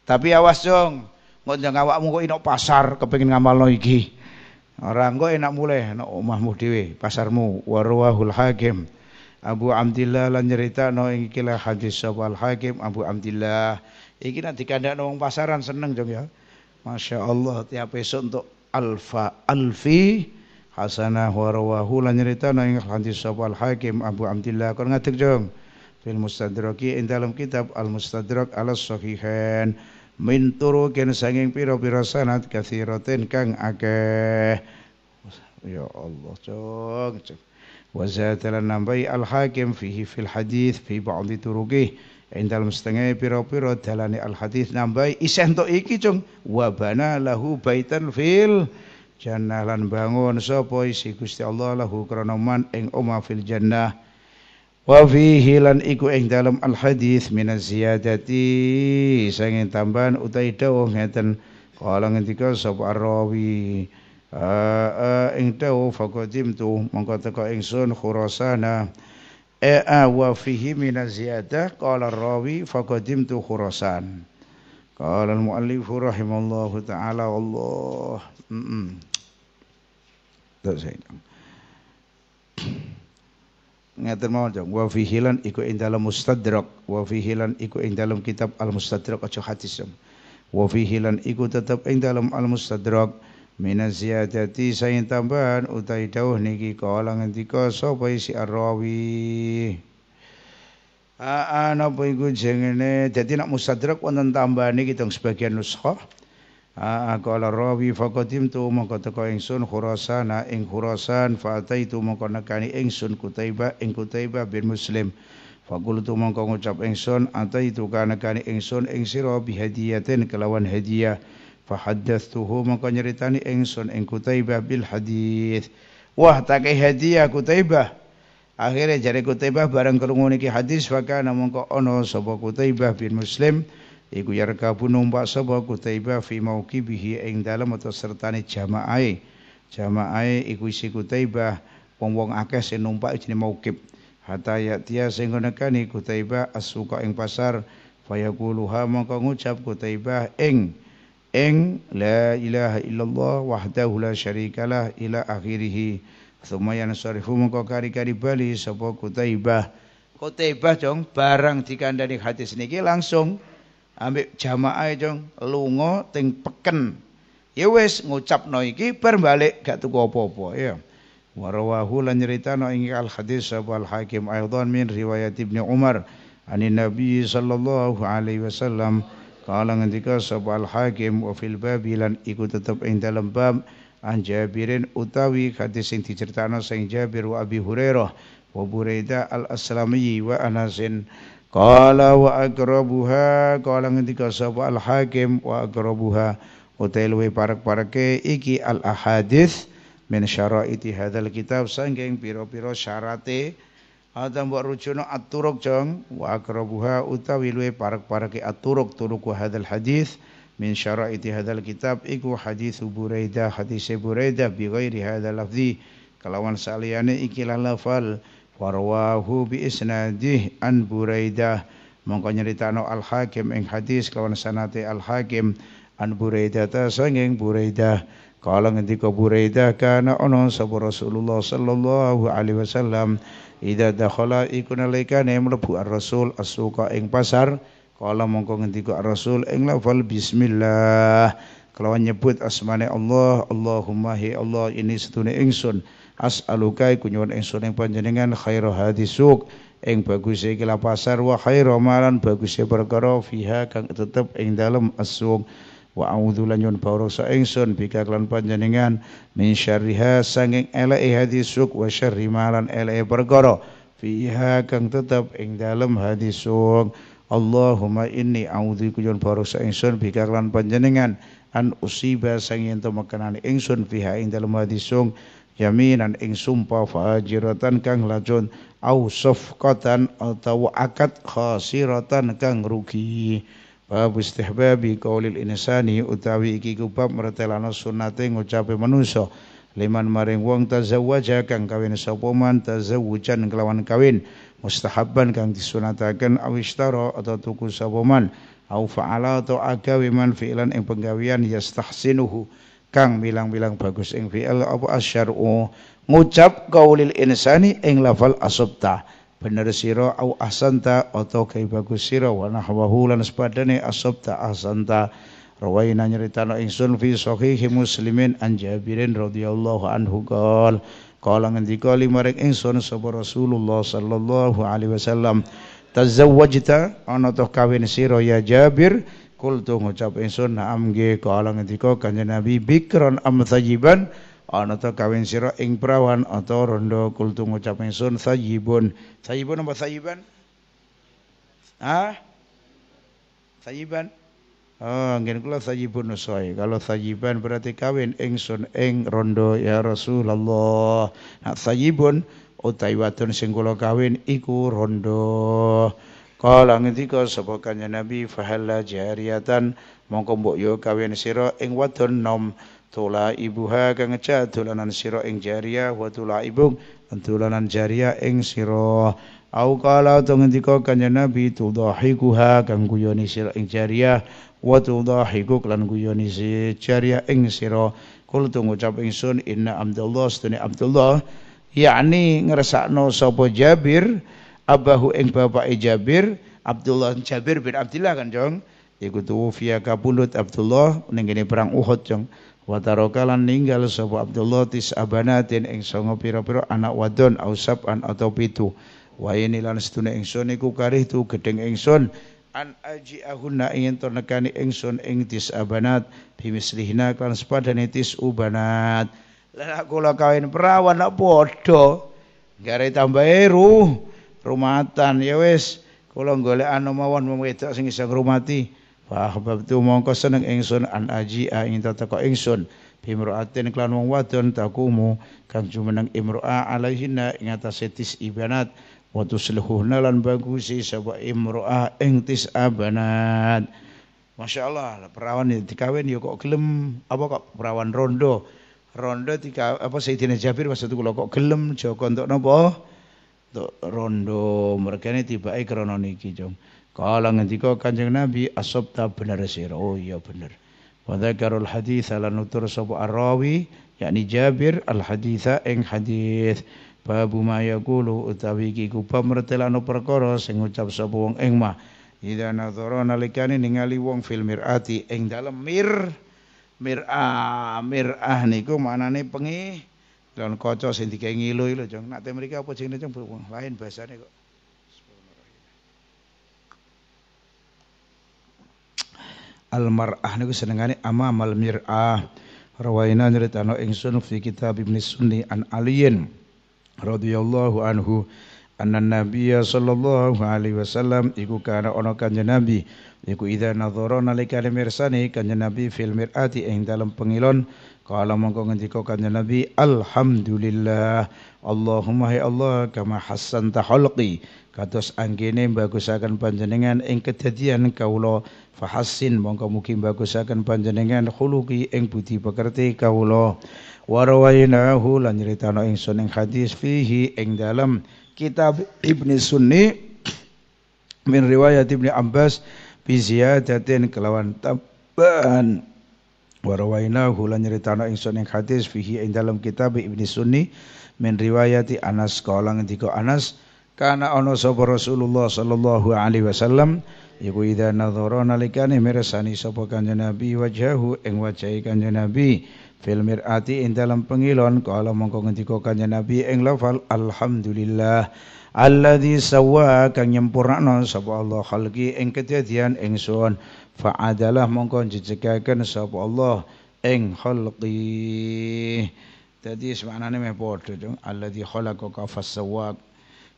Tapi awas dong, kok ndang awakmu kok inok pasar kepengin ngamalno iki. orang engko enak mulai enak omahmu dhewe, pasarmu warwahul hakim. Abu Abdillah lan cerita no iki hadis sapa hakim Abu Abdillah. Iki nanti dikandakno wong pasaran seneng jong ya. Masya Allah tiap besok untuk alfa alfi hasanah wa rawahu lan nyeritana ing hadis Al Hakim Abu Abdullah kon ngadeg jong fil mustadraki ing dalam kitab Al Mustadrak ala Sahihain min turukin sanging pira-pira sanad kathiratin kang akeh ya Allah jong jong wa zatala nambai Al Hakim fihi fil hadis fi ba'd turuki. ing dalam setengah pira-pira dalane al hadis nambai isih entuk iki cung wa bana lahu baitan fil jannah lan bangun sapa isi Gusti Allah lahu eng man ing umma fil jannah wa fihi lan iku ing dalam al hadis minaz ziyadati sanging tambahan utai dawuh ngeten kala ngendika sapa rawi ing dawuh faqadim tu mongko teka ingsun khurasana e wa fihi minaz ziyadah qala rawi faqadim tu khurasan Qala al-muallifu rahimallahu taala Allah. Mm -mm. saya. Ngeten mau jong wa fihi hilan iku ing dalam mustadrak wa fihi iku ing dalam kitab al-mustadrak aja hadis jong. Wa ikut tetap iku tetep ing dalam al-mustadrak minaz ziyadati tambahan utai dawuh niki kala ngendika sapa isi ar Ana apa iku jengene dadi nek mustadrak wonten tambahane kita sebagian nuskha. Qala rawi faqadim tu mongko teko ingsun Khurasan ing Khurasan fa ataitu mongko nekani ingsun Kutaiba ing Kutaiba bin Muslim Fakultu mongko ngucap ingsun ataitu kanekani ingsun ing sira bihadiyatin kelawan hadiah fa haddatsuhu mongko nyeritani ingsun ing Kutaibah bil hadis wah takai hadiah Kutaibah Akhirnya jari Kutaibah barang kerungu niki hadis namun mongko ono sapa Kutaibah bin Muslim iku yarkabu numpak sapa Kutaibah fi mauqibihi ing dalem atau sertani jama'ai Jama'ai iku isi Kutaibah wong-wong akeh sing numpak jenenge mauqib. Hatta yaktia sing nekani Kutaibah asuka ing pasar fayaquluha mongko ngucap Kutaibah ing ing la ilaha illallah wahdahu la syarikalah ila akhirih Thumma yansarifu mengko kari-kari bali sapa Kutaibah. Kutaibah jong barang dikandani hadis niki langsung ambek jamaah jong lunga teng peken. Ya wis ngucapno iki bar balik gak tuku apa-apa ya. Warawahu lan nyeritano ing al hadis sapa al hakim aidan min riwayat Ibnu Umar anin Nabi sallallahu alaihi wasallam kala ngendika sapa al hakim wa fil babilan iku tetep ing dalam bab an Jabirin utawi hadis sing diceritakan sing Jabir wa Abi Hurairah wa al-Aslami wa Anasin qala wa akrabuha qala ngendika sapa al-Hakim wa akrabuha utawi luwe parek-pareke iki al-ahadits min syaraiti hadzal kitab sangking pira-pira syarate Ada mbok rujono at jong wa akrabuha utawi luwe parek-pareke at-turuq turuq hadal hadis min syara'iti hadzal kitab iku hadis Buraidah hadis Buraidah bi ghairi hadzal lafzi kalawan saliyane ikilah lafal warwahu bi isnadih an Buraidah mongko nyeritakno Al Hakim ing hadis kalawan sanate Al Hakim an Buraidah ta sanging Buraidah kala ngendika Buraidah kana ana sapa Rasulullah sallallahu alaihi wasallam ida dakhala iku nalikane mlebu Rasul asuka ing pasar Kala mongko ngendika Rasul ing lafal bismillah kelawan nyebut asmane Allah Allahumma hi Allah ini setune ingsun as'aluka iku nyuwun ingsun ing panjenengan khairu hadisuk ing baguse kila pasar wa khairu malan baguse perkara fiha kang tetep ing dalem asuk wa a'udzu lan nyuwun pawreksa ingsun bika kelan panjenengan min syarriha sanging eleke hadisuk wa syarri malan eleke perkara fiha kang tetep ing dalem hadisuk Allahumma inni a'udzubika yen barosa ingsun bika panjenengan an usiba sang yen temekenan ingsun fiha ing dalem hadisung yaminan ing sumpah fajiratan kang lajun au safqatan atau akad khasiratan kang rugi bab istihbabi qaulil insani utawi iki kubab mertelana sunate ngucape manusa liman maring wong tazawwaja kang kawin sapa man tazawujan kelawan kawin mustahabban kang disunataken awistara atau tuku saboman au fa'ala atau agawe man fi'lan ing penggawean yastahsinuhu kang bilang-bilang bagus ing fi'il apa asyar'u ngucap kaulil insani ing lafal asabta bener au ahsanta atau kai bagus sira wa nahwahu lan sepadane asabta ahsanta Rawaina nyeritana ingsun fi sahihi muslimin an Jabirin radhiyallahu anhu qol Kala ngendika limaring ingsun sapa Rasulullah sallallahu alaihi wasallam tazawwajta ana toh kawin sira ya Jabir kultung ngucap ingsun na'am nggih kala ngendika kanjeng Nabi bikron am thayiban ana kawin sira ing perawan atau rondo kultu ngucap ingsun thayibun thayibun apa thayiban ah thayiban Angin ah, ngen kula sajibun nusoi. Kalau sajiban berarti kawin ingsun ing rondo ya Rasulullah. Nah, sajibun utai wadon sing kula kawin iku rondo. Kala ngendika sapa kanjeng Nabi fahala jariyatan mongko mbok yo kawin sira ing wadon nom tula ibuha kang tula dolanan sira ing jaria wa tula ibung dolanan jaria ing sira Au kala to ngendika kanjeng Nabi tudahikuha kang guyoni sira ing jaria wa tudahiku lan guyoni si jariya ing sira kul tu ngucap ingsun inna Abdullah sedene Abdullah yakni no sapa Jabir abahu ing e Jabir Abdullah Jabir bin Abdullah kan jong iku tuwfiya kapundhut Abdullah ning kene perang Uhud jong wa tarokalan ninggal sapa Abdullah tis abanatin ing songo pira-pira anak wadon ausab an atau pitu wa ini lan sedune ingsun iku karih tu gedeng ingsun an aji ahunna ingin ternekani ingsun ing tis abanat bimislihna klan sepadane tis ubanat lan kula la kawin perawan nak padha gare tambah eru rumatan ya wis kula golek anu mawon wedok sing iso ngrumati fa hababtu mongko seneng ingsun an aji ing tateka ingsun bimraatin klan wong wadon takumu kang jumeneng imroa alaihinna ing atase tis ibanat wa tuslihuhna lan bagusi sapa imro'ah ing tis'a banat Masya Allah, perawan yang dikawin ya kok gelem apa kok perawan rondo rondo tika apa Sayyidina Jabir masa itu kok gelem Joko untuk nopo, untuk rondo mergane tibake krana niki jong kala ngendika Kanjeng Nabi asabta benar sira oh iya benar. wa dzakarul hadits lan nutur sapa yakni Jabir al Haditha ing hadith babu mayaqulu utawi iki ku pamretelano perkara sing ngucap sapa wong ing mah idza nadzara nalikane ningali wong fil mirati ing dalem mir mir'ah mir'ah niku manane pengi lan kaca sing dikae ngilu lho jong nak mriki apa jenenge jong lain bahasane kok Al-mar'ah niku senengane amamal mir'ah. Rawaina nyeritano ingsun fi kitab Ibnu Sunni an Aliyin radhiyallahu anhu anna Nabiya sallallahu alaihi wasallam iku kana ana kanjeng nabi iku idza nadhara nalika mirsani kanjeng nabi fil mirati ing pengilon kala mongko ngendika kanjeng nabi alhamdulillah Allahumma ya Allah kama Hassan khalqi kados anggene bagusaken panjenengan ing kedadian kawula fahassin mongko mugi bagusaken panjenengan khuluqi ing budi pekerti kawula warawainahu lan nyritano ingsun ing hadis fihi ing dalam kitab Ibni Sunni min riwayat Ibni Abbas bi ziyadatin kelawan tambahan warawainahu lan nyritano ingsun ing hadis fihi ing dalam kitab Ibni Sunni min riwayati Anas kalang ngendika Anas karena ono sapa Rasulullah sallallahu alaihi wasallam iku idza nadhara nalikane mirsani sapa kanjeng Nabi wajahu ing wajahe kanjeng Nabi fil mirati ing dalam pengilon kala mongko ngendika kanjeng Nabi ing lafal alhamdulillah alladzi sawa kang nyempurnakno sapa Allah khalqi ing kedadian ingsun fa'adalah mongko jejegaken sapa Allah ing khalqi Jadi semaknanya meh podo cung. Alladhi khalaqaka fasawak.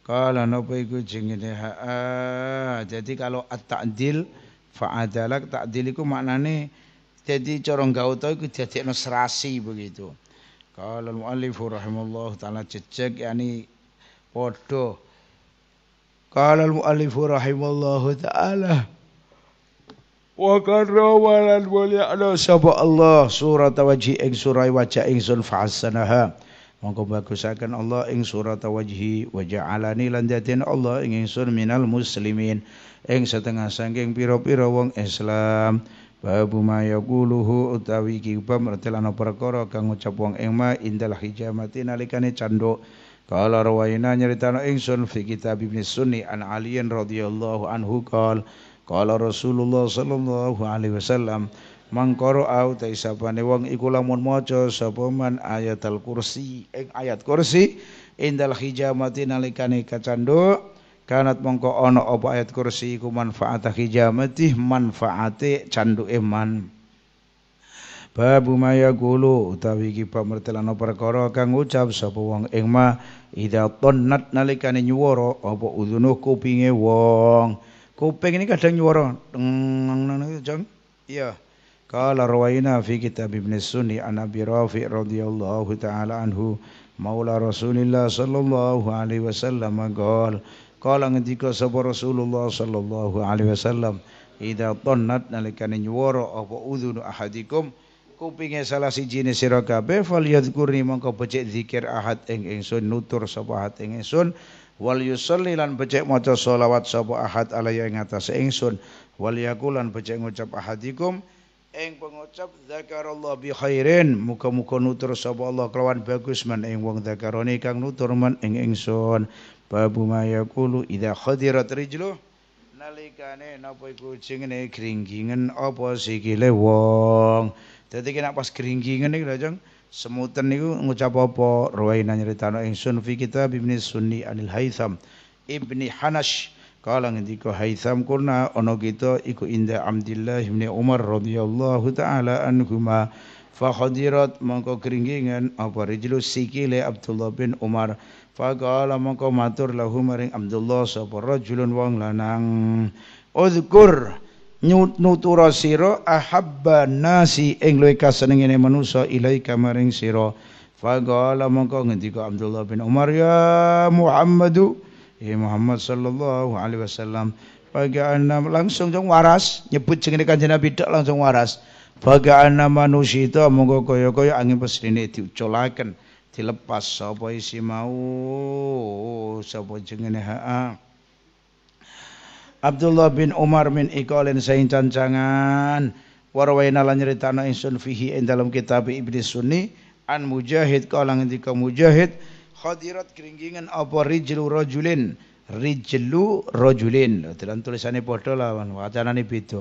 Kala napa iku jengene ha. Jadi kalau at-ta'dil fa'adalak ta'dil iku maknane jadi corong gauta iku dadekno serasi begitu. Kala al-muallif rahimallahu taala jejeg yani padha Qala al-muallif rahimallahu taala Wa karrawalan wali ala sapa Allah surat wajhi ing surai wajah ingsun fa'asanaha Mongko bagusaken Allah ing surat wajhi wa ja'alani lan Allah ing ingsun minal muslimin ing setengah saking pira-pira wong Islam. Babu ma yaquluhu utawi iki pemertelan perkara kang ngucap wong ing ma indal hijamati nalikane canduk. Kala rawaina nyeritana ingsun fi kitab Ibnu Sunni an Ali radhiyallahu anhu qol qala Rasulullah sallallahu alaihi wasallam mangkoro au ta isapane wong iku lamun maca sapa man ayat al kursi ing ayat kursi indal hijamati nalikane kacanduk kanat mongko ana apa ayat kursi iku manfaat hijamati manfaate canduke eman babu maya gulu utawi iki pamertelano perkara kang ucap sapa wong ing ma ida tonnat nalikane nyuwara apa udhunu kupinge wong kuping ini kadang nyuwara teng iya Qala rawaina fi kitab Ibn Sunni an Abi Rafi radhiyallahu taala anhu maula Rasulillah sallallahu alaihi wasallam qala qala ngendika sapa Rasulullah sallallahu alaihi wasallam ida tonnat nalikane nyuwara apa udhunu ahadikum kupinge salah siji ne sira kabeh falyadhkurni mongko becik zikir ahad ing ingsun nutur sapa ahad ing ingsun wal yusolli lan becik maca selawat sapa ahad alaya ing atase ingsun wal yakulan becik ngucap ahadikum ing pengucap zakarallah bi khairin muka muka nutur sapa Allah kelawan bagus man ing wong zakarone kang nutur man ing ingsun babu mayaqulu idza khadirat rijlu nalikane napa iku jengene gringgingen apa sikile wong dadi nek pas gringgingen iki lho semutan niku ngucap apa ruwaina nyeritano ingsun fi kitab ibni sunni anil haitham ibni hanash Kala ko Haitham kurna ono kita iku inda Abdullah bin Umar radhiyallahu taala anhuma fa hadirat mangko kringingen apa rijlu le Abdullah bin Umar fa kala mongko matur lahu maring Abdullah sapa rajulun wang lanang nyut nuturo sira ahabba nasi engloe luwe kasenengene manusa ilaika maring sira fa kala mongko ko Abdullah bin Umar ya Muhammadu ya Muhammad sallallahu alaihi wasallam bagaimana langsung jong waras nyebut jenenge kanjeng Nabi langsung waras bagaimana manusia itu monggo kaya-kaya angin pesrene diucolaken dilepas sapa isi mau sapa jenenge Abdullah bin Umar bin Iqalin saing cancangan warwaina lan nyeritana insun fihi ing dalam kitab Ibnu Sunni an Mujahid kala ngendika Mujahid khadirat keringgingan apa rijlu rojulin rijlu rojulin dalam tulisannya padha lawan wacanane beda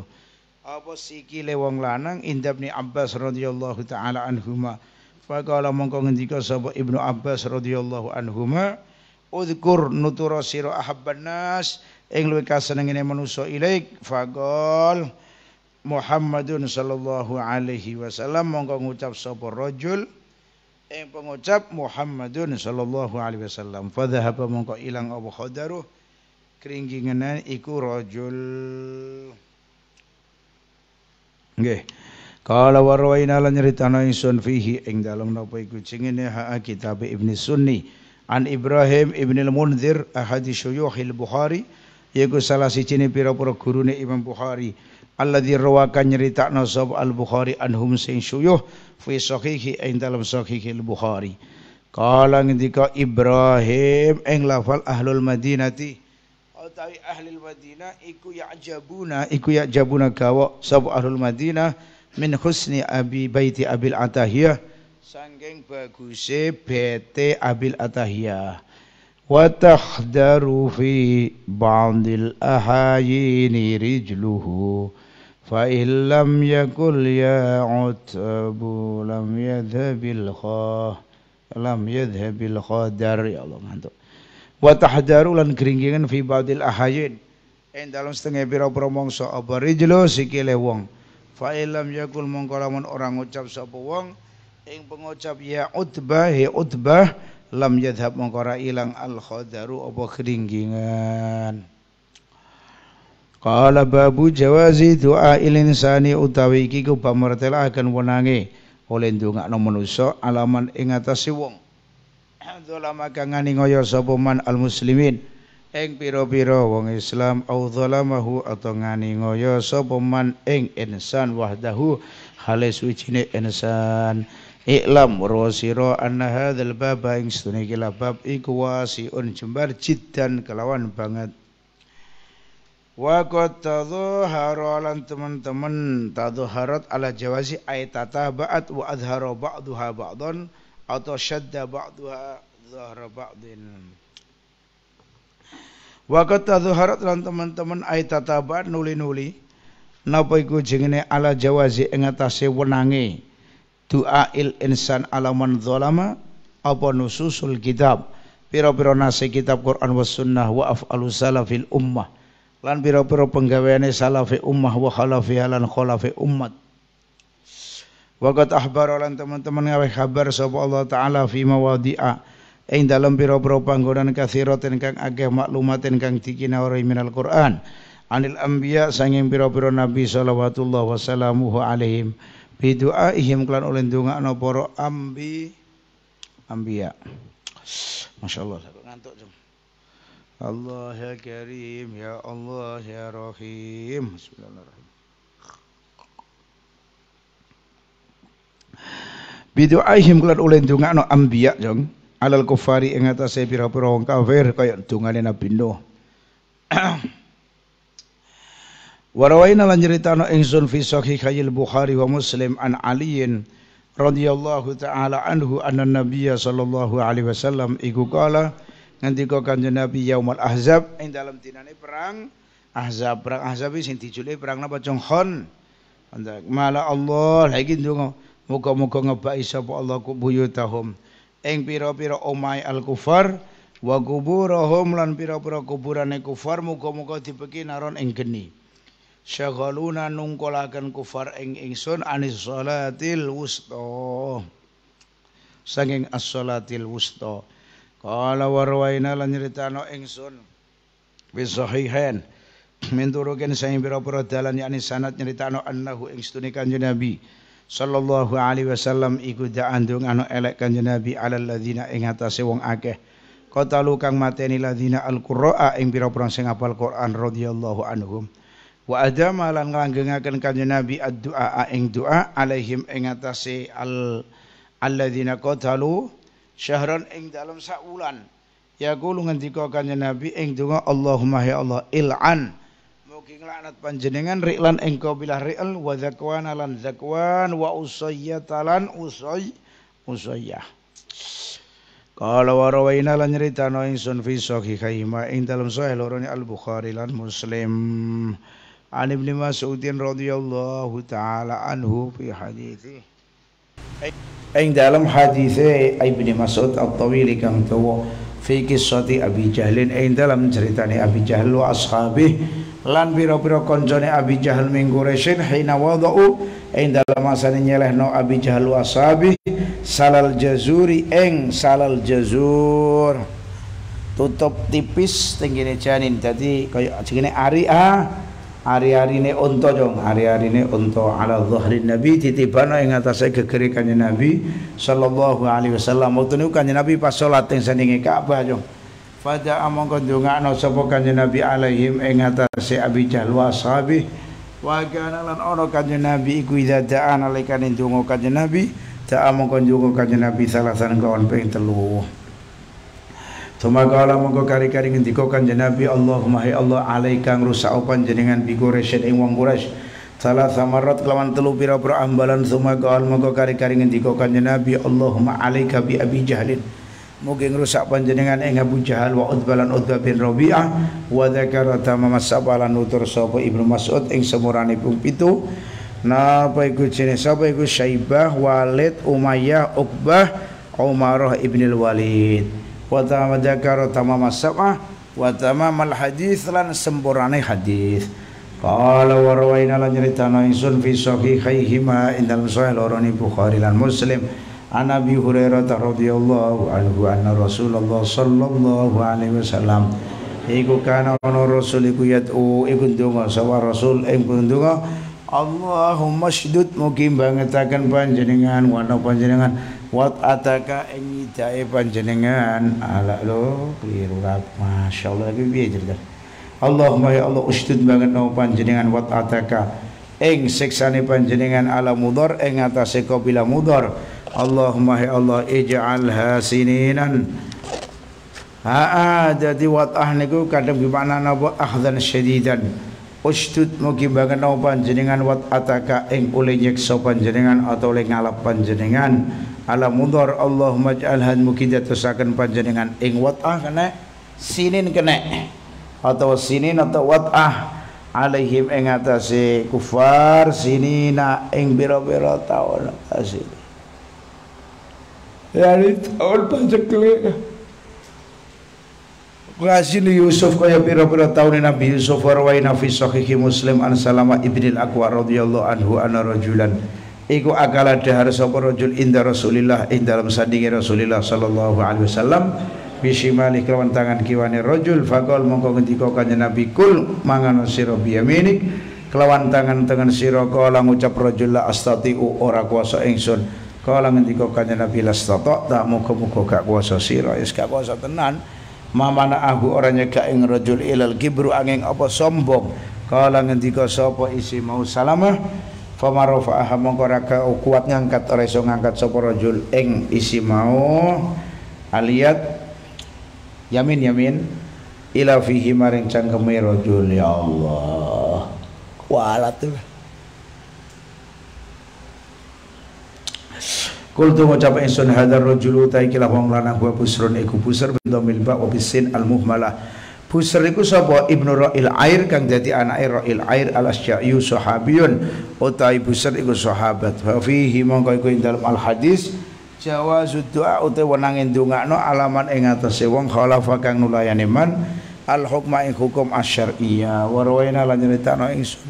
apa sikile wong lanang Ambas Abbas radhiyallahu taala anhuma faqala mongko ngendika sapa Ibnu Abbas radhiyallahu anhuma udhkur nutura sira ahabban nas ing luwih kasenengene manusa ilaik Muhammadun sallallahu alaihi wasallam mongko ngucap sapa rajul yang pengucap Muhammadun sallallahu alaihi wasallam fadhahaba mongko ilang Abu khadaruh kringgingenan iku rajul nggih Kala warwaina lan nyeritana ingsun fihi ing dalem napa iku jengene ha kitab Ibnu Sunni an Ibrahim Ibnu Al-Munzir ahadi syuyuhil Bukhari yaiku salah siji ne pira-pira gurune Imam Bukhari alladzi rawaka nyeritakno sab al-Bukhari anhum sing syuyuh fi sahihi ing dalam sahihi al-Bukhari. Kala ngendika Ibrahim ing lafal ahlul Madinati utawi ahlul Madinah iku ya'jabuna iku ya'jabuna gawa sab ahlul Madinah min husni abi baiti abil atahiyah sanggeng baguse bete abil atahiyah wa takhdaru fi ba'dil ahayini rijluhu فإن لم يكن يعتب لم يذهب الخا lam ya yadhhab bil qadar ya Allah ngantuk wa tahdaru lan geringgingen fi baudil ahayin ing dalam setengah pira promong so apa rijlo sikile wong fa ilam yakul mongko orang ucap ngucap sapa wong ing pengucap ya utbah ya utbah lam yadhhab mongko ora ilang al khadaru apa geringgingen Qala babu jawazi doa ilinsani utawi iki ku akan wonange oleh ndongakno manusa alaman ing atase wong. Dzalama *clears throat* kang ngoyo sapa man al muslimin ing pira-pira wong Islam au dzalamahu atau ngani ngoyo sapa man ing insan wahdahu hale sucine insan. Iklam rosiro anna hadzal bab ing sedene bab iku wasiun jembar jiddan kelawan banget Wa qad tadhahara lan teman-teman harat ala jawazi ay baat wa adhara ba'daha ba'dan atau syadda ba'daha dhahra ba'din. Wa qad harat lan teman-teman ay baat nuli-nuli napa iku jenenge ala jawazi ing atase wenange doa il insan ala man zalama apa nususul kitab pira-pira nase kitab Quran was sunnah wa af'alu salafil ummah lan pira-pira penggaweane salafi ummah wa khalafi lan khalafi ummat Waqat ahbar lan teman-teman ngawe kabar sapa Allah taala fi mawadi'a ing dalam pira-pira panggonan kathiratin kang akeh maklumaten kang dikinawari minal Quran anil anbiya sanging pira-pira nabi sallallahu wasallamuhu alaihim bidu'aihim klan oleh ndongakno para ambi ambiya masyaallah ngantuk jam Allah ya Karim ya Allah ya Rahim Bismillahirrahmanirrahim Bidu'aihim kelan oleh no anbiya jong alal kufari ing atase pira-pira wong kafir kaya dungane Nabi Nuh *clears throat* Warawaina lan nyeritano ingsun fi sahih Bukhari wa Muslim an Aliin radhiyallahu taala anhu anna nabiyya sallallahu alaihi wasallam iku kala ngendika Kanjeng Nabi Yaumul Ahzab yang dalam dinane perang Ahzab perang Ahzab sing dijuluki perang napa Jonghon mala Allah lagi ndonga Muka-muka ngebai sapa Allah kubuyutahum Eng pira-pira omai al-kufar wa kuburahum lan pira-pira kuburane kufar muka-muka dibeki naron ing geni syaghaluna nungkolaken kufar eng ingsun anis salatil wusta sanging as-salatil wusta Qala warwaina lan nyritano ingsun wis sahihan *clears throat* minturuken sing pira-pira dalan yakni sanad nyritano annahu ing stune kanjeng Nabi sallallahu alaihi wasallam iku daandung anu elek kanjeng Nabi alal ladzina ing atase wong akeh qatalu kang mateni ladzina alqur'a ing pira-pira sing hafal Quran radhiyallahu anhum wa adama lan nglanggengaken kanjeng Nabi ad ing doa alaihim ing atase al alladzina qatalu syahron ing dalam ya yaqulu ngendika kanjeng Nabi ing donga Allahumma ya Allah il'an mugi nglaknat panjenengan riklan engkau bilah ril wa zakwan lan zakwan wa usayyatalan usay usayyah Kala wa rawaina lan nyritano ingsun fi sahihaihima ing dalam sahih loro Al-Bukhari lan Muslim. An Ibnu Rodi radhiyallahu taala anhu fi haditsihi أين dalam حديث ابن مسعود الطويل كم تو fi kisati Abi Jahlin ing dalam ceritane Abi Jahlu wa ashabih lan pira-pira Abi Jahal minggu resin hina wadau ing dalam asane nyelehno Abi Jahlu wa salal jazuri ing salal jazur tutup tipis tenggine janin dadi kaya jenenge ari ah hari-harine unta jong hari-harine unta ala dzohri nabi titibana ing atase gegere kanjeng nabi sallallahu alaihi wasallam wektu niku kanjeng nabi pas salat ing sandinge Ka'bah jong Fada amangka ndongakno sapa kanjeng Nabi alaihim ing atase Abi Jahal wa ashabi wa kana lan ana kanjeng Nabi iku idza da'an alikane ndonga kanjeng Nabi among ndonga kanjeng Nabi salasan kawan ping telu Tumagala mongko kari-kari ngendika Kanjeng Nabi Allahumma hay Allah rusak ngrusak jenengan bi Quraisy ing wong Quraisy. Salah samarat kelawan telu pira-pira ambalan sumagaal mongko kari-kari ngendika Kanjeng Nabi Allahumma alaika bi Abi Jahlin. Mugi ngrusak panjenengan ing Abu Jahal wa Utbalan Utbah bin Rabi'ah wa dzakara tamama sabalan utur sapa Ibnu Mas'ud ing semuranipun pitu. Napa iku jenis sapa iku Syaibah, Walid, Umayyah, Uqbah, Umarah ibnil Walid wa tamama dzakara tamama sab'ah wa tamamal hadis lan sempurnane hadis Qala wa rawaina lan nyeritana ingsun fi sahihaihima indal sahih loroni Bukhari lan Muslim An Abi Hurairah radhiyallahu anhu anna Rasulullah sallallahu alaihi wasallam iku kana ana rasul iku yad'u iku ndonga sawa rasul ing ndonga Allahumma sydud mugi bangetaken panjenengan wana panjenengan wat ataka tae panjenengan ala lo keliru Masya Allah lebih biar cerita Allahumma ya Allah ustud banget no panjenengan wat ataka eng seksani panjenengan ala mudor eng atase kabila mudor Allahumma ya Allah ij'al hasininan Haa jadi watah ahniku kadang gimana napa ahdan syadidan ustud mugi banget no panjenengan wat ataka eng oleh nyiksa panjenengan atau oleh ngalap panjenengan ala mudhar Allahumma ij'alhan mukidatusaken panjenengan ing wat'ah kena sinin kena atau sinin atau wat'ah alaihim ing atase kufar sinina ing biro-biro taun asil dari tahun pacekle Qasil Yusuf kaya biro pira tahun Nabi Yusuf warwaina fi sahihi Muslim an Salama ibnil Aqwa radhiyallahu anhu anarajulan rajulan iku akala dahar sapa rajul inda Rasulillah ing dalam sandingi Rasulillah sallallahu alaihi wasallam bisimali kelawan tangan kiwane rajul faqal mongko ngendika kanjeng Nabi kul mangan sira biyaminik kelawan tangan tangan sira kala ngucap rajul la astati'u ora kuasa ingsun kala ngendika kanjeng Nabi lastata tak muga-muga gak kuasa sira wis gak kuasa tenan mamana ahu ora nyegak ing rajul ilal kibru angin apa sombong kala ngendika sapa isi mau salamah famarafa'aha mongko raka kuat ngangkat ora iso ngangkat sapa rajul ing isi mau aliyat yamin yamin ila fihi maring cangkeme rajul ya Allah kualat tuh Kul tu ngucap insun hadar rajulu ta ikilah wong lanang wa busrun iku busur bil dhamil bisin al muhmalah Busr iku sapa Ibnu Ra'il Air kang dadi anake Ra'il Air al Asy'ayu sahabiyun utawi Busr iku sahabat fa fihi mongko iku ing dalam al hadis jawazu doa utawa wenange ndongakno alaman ing atase wong khalafa kang nulayani man al hukma ing hukum asy'ariyah wa rawaina lan nyeritakno ingsun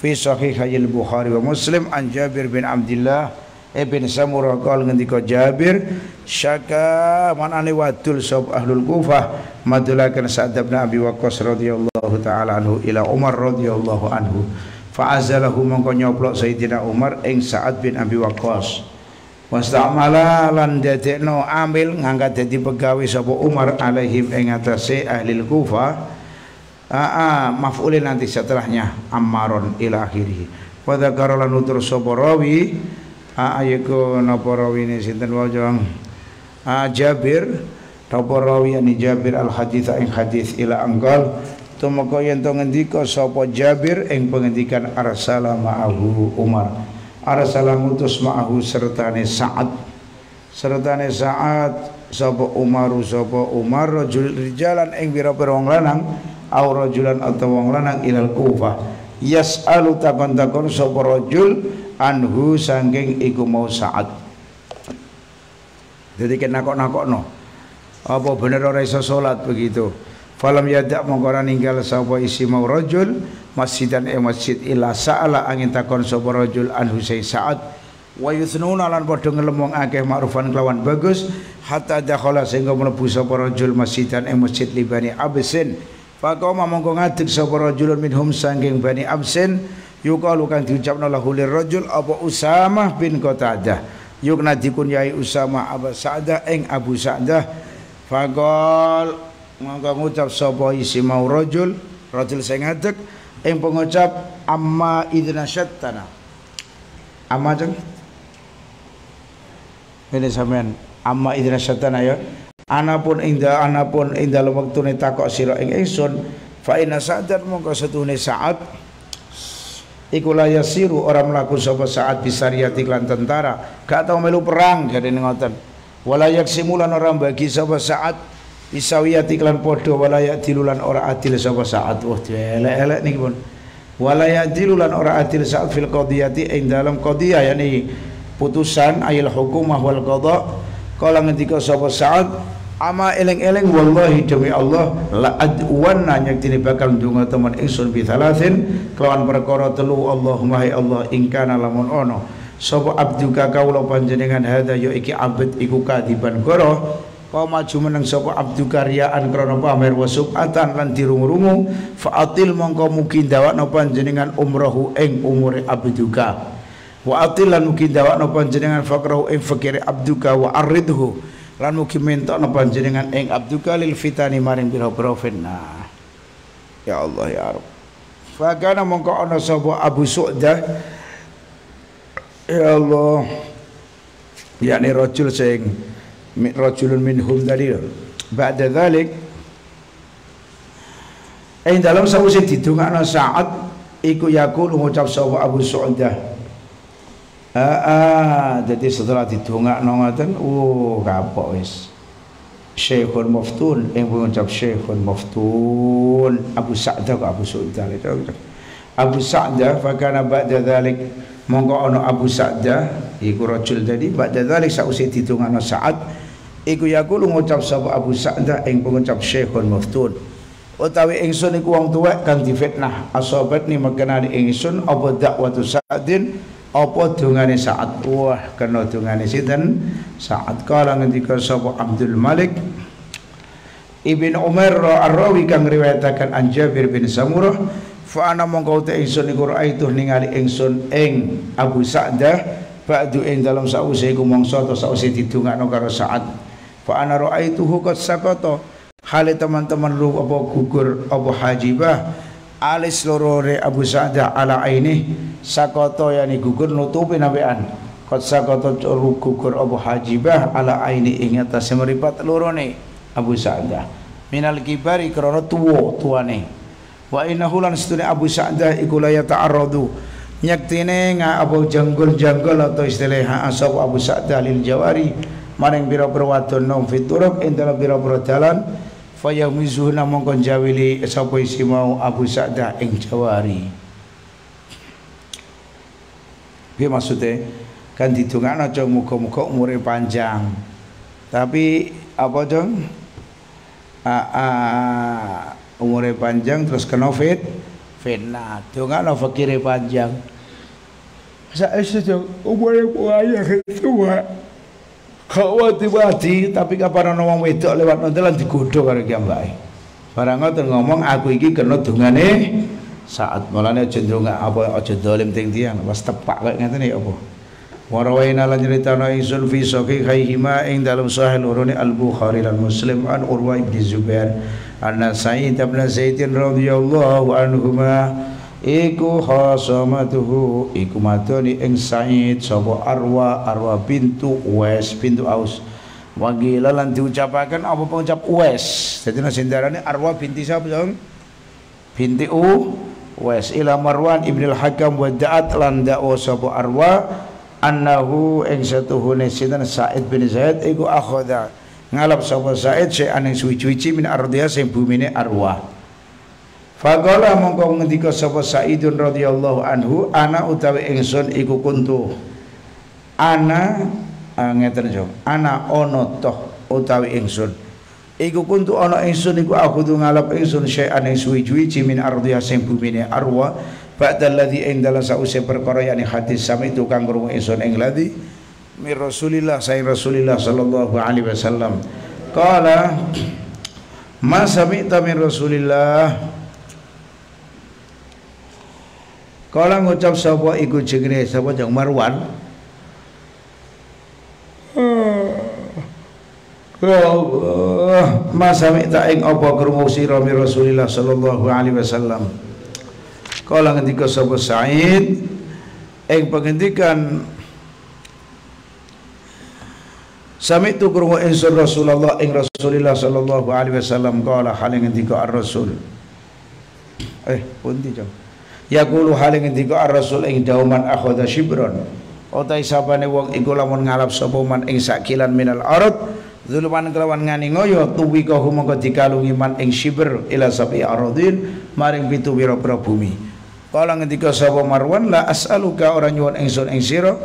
fi sahih Bukhari wa Muslim an Jabir bin Abdullah Ibn Samurah kal ngendika Jabir syaka man ane wadul sab ahlul Kufah madulakan Sa'd bin Abi Waqqas radhiyallahu taala anhu ila Umar radhiyallahu anhu fa'azalahu mongko nyoplok Sayyidina Umar ing saat bin Abi Waqqas wastamala lan dadekno amil ngangkat dadi pegawe sapa Umar alaihim ing atase ahli Kufah Aa, maf'ulin nanti setelahnya ammaron ila akhirih wa dzakara lan nutur Ayiku napa rawine sinten wajang Jabir napa rawiyani Jabir al hadits ing hadits ila angkal tumeka yen to ngendika sapa Jabir ing pengendikan arsala ma'ahu Umar arsala ngutus ma'ahu sertane Sa'ad sertane Sa'ad sapa Umar sapa Umar rajul rijalan ing pira-pira wong lanang au rajulan atau wong lanang ilal Kufah yas'alu takon-takon sapa rajul anhu sangking iku mau saat jadi kena kok nakok no apa bener orang iso salat begitu falam yadak mongkora ninggal sapa isi mau rajul masjidan e masjid ilah sa'ala angin takon sapa rojul anhu say saat wa yusnuna lan padha ngelemong akeh ma'rufan kelawan bagus hatta dakhala sehingga mlebu sapa rajul masjidan e masjid libani absin Fakoma mongko ngadeg sapa rajulun minhum sangking bani absin yuqalu kang diucapna lahu rojul apa Usamah bin Qatadah yukna dikunyai Usamah Abu Sa'dah ing Abu Sa'dah Fagol mongko ngucap sapa isi mau rajul rajul sing ngadeg ing pengucap amma idna syattana amma jeng ini sampean amma idna syattana ya anapun inda anapun ing dalem wektune takok sira ing ingsun fa inna sa'dan mongko setune sa'at iku la yasiru ora mlaku sapa saat bisariyati lan tentara gak tau melu perang jadi ngoten Walayak simulan orang bagi sapa saat isawiyati lan padha wala yadilulan ora adil sapa saat wah elek-elek niki pun wala yadilulan ora adil saat fil qadiyati ing dalam qadiyah yani putusan ayat hukum wal kodok. kala ngendika sapa saat ama eleng-eleng wallahi demi Allah la nanya tini bakal ndonga teman ingsun bitalatin kelawan perkara telu Allahumma ya Allah ingkana lamun ono sapa abduka kaula panjenengan hadza ya iki abet iku kadiban goro kau maju meneng sapa abduka riaan krana pamer wa subatan lan dirungu-rungu atil mongko mugi ndawakno panjenengan umrohu ing umure abduka wa atilan mugi ndawakno panjenengan fakrahu ing fakire abduka wa aridhu lan mugi mintokno panjenengan ing abduka lil fitani maring pira-pira fitnah ya Allah ya Rabb fakana mongko ana sapa Abu Su'dah ya Allah yakni rajul sing rajulun minhum dari ba'da dzalik ing dalam sawise didongakno saat iku yakul ngucap sapa Abu Su'dah Aa, jadi setelah didongak nongaten, uh kapok wis. Syekhun Muf'tun, yang mengucap Syekhun Muf'tun, Abu Sa'dah kok Abu Sa'dah itu. Abu Sa'dah fakana ba'da dzalik mongko ono Abu Sa'dah iku rajul tadi ba'da sa'usi sause ditungano Sa'ad iku yaqulu ngucap sapa Abu Sa'dah ing mengucap Syekhun Muf'tun. utawi ingsun iku wong tuwek kang difitnah asobat ni mekenani ingsun apa dakwatu Sa'din apa dongane saat wah kena dongane sinten saat kala ngendika sapa Abdul Malik Ibn Umar Ar-Rawi kang riwayataken an Jabir bin Samurah fa ana mongko te ingsun iku raitu ningali ingsun ing Abu Sa'dah ba'du ing dalam sause iku mongso to sause didongakno karo saat fa ana raaituhu hukat sakata hale teman-teman lu apa gugur apa hajibah alis lorore Abu Sa'dah ala aini sakoto yani gugur nutupi nabean kot sakoto gugur Abu Hajibah ala aini ing atase meripat lorone Abu Sa'dah minal kibari krana tuwa tuane wa innahu lan Abu Sa'dah ikulaya la yata'arradu nyaktine nga Abu janggul-janggul atau istilah asab Abu Sa'dah lil jawari maring biro-biro wadon nom fituruk ing biro-biro dalan fayamizuhna mongkon jawili sapa isi mau Abu Sa'da ing jawari piye maksude kan didongakno aja muga-muga umure panjang tapi apa dong umure panjang terus kena fit fitnah dongakno fakire panjang saya sudah ayah itu tua Kok wati-wati tapi kapan ana wong wedok lewat nanti lan digodho karena ki baik. Barang ngomong aku iki kena saat mulanya cenderung ndonga apa aja dolim ting tiang wis tepak kaya ngene ya apa. Warawaina lan nyritana ingsun fi ing dalam sahih lorone Al-Bukhari lan Muslim an Urwa bin Zubair an Sa'id bin Zaid radhiyallahu anhuma iku khasamatuhu iku matoni ing Sa'id sapa Arwa Arwa pintu wes pintu Aus wagila lan diucapaken apa pengucap wes dadi sindarane Arwa binti sapa dong, binti U wes ila Marwan Ibnu Al-Hakam wa da'at lan dakwa sapa Arwa annahu ing satuhune sinten Sa'id bin Zaid iku akhadha ngalap sapa Sa'id se aneh suwi min ardhiya sing bumine Arwa Faqala mongko ngendika sapa Saidun radhiyallahu anhu ana utawi ingsun iku kuntu ana uh, ngeten yo ana ana toh utawi ingsun iku kuntu ana ingsun iku aku ngalap ingsun syai'an ing suwi-wiji min ardhiha sing bumine arwa ba'dal ladzi ing dalam sause perkara yani hadis sami itu kang krungu ingsun ing ladzi mir Rasulillah sayyid Rasulillah sallallahu alaihi wasallam qala masa sami'ta min Rasulillah Kala ngucap sapa iku jenenge sapa jeng Marwan. Hmm. Ya Allah, tak ing apa krungu sira Rasulillah sallallahu alaihi wasallam. Kala ngendika sapa Said ing pengendikan Sami tu krungu insun Rasulullah ing Rasulillah sallallahu alaihi wasallam kala hal ngendika ar-Rasul. Eh, pundi jauh yaqulu hale ngendika ar-rasul ing dauman akhadha shibron utai oh, sabane wong iku lamun ngalap sapa man ing sakilan minal arad Zuluman kelawan ngani ngoyo tuwi kahu mongko dikalungi man ing shibr ila sabi aradin maring pitu wira-wira bumi. Kala ngendika sapa Marwan la as'aluka ora nyuwun ingsun ing sira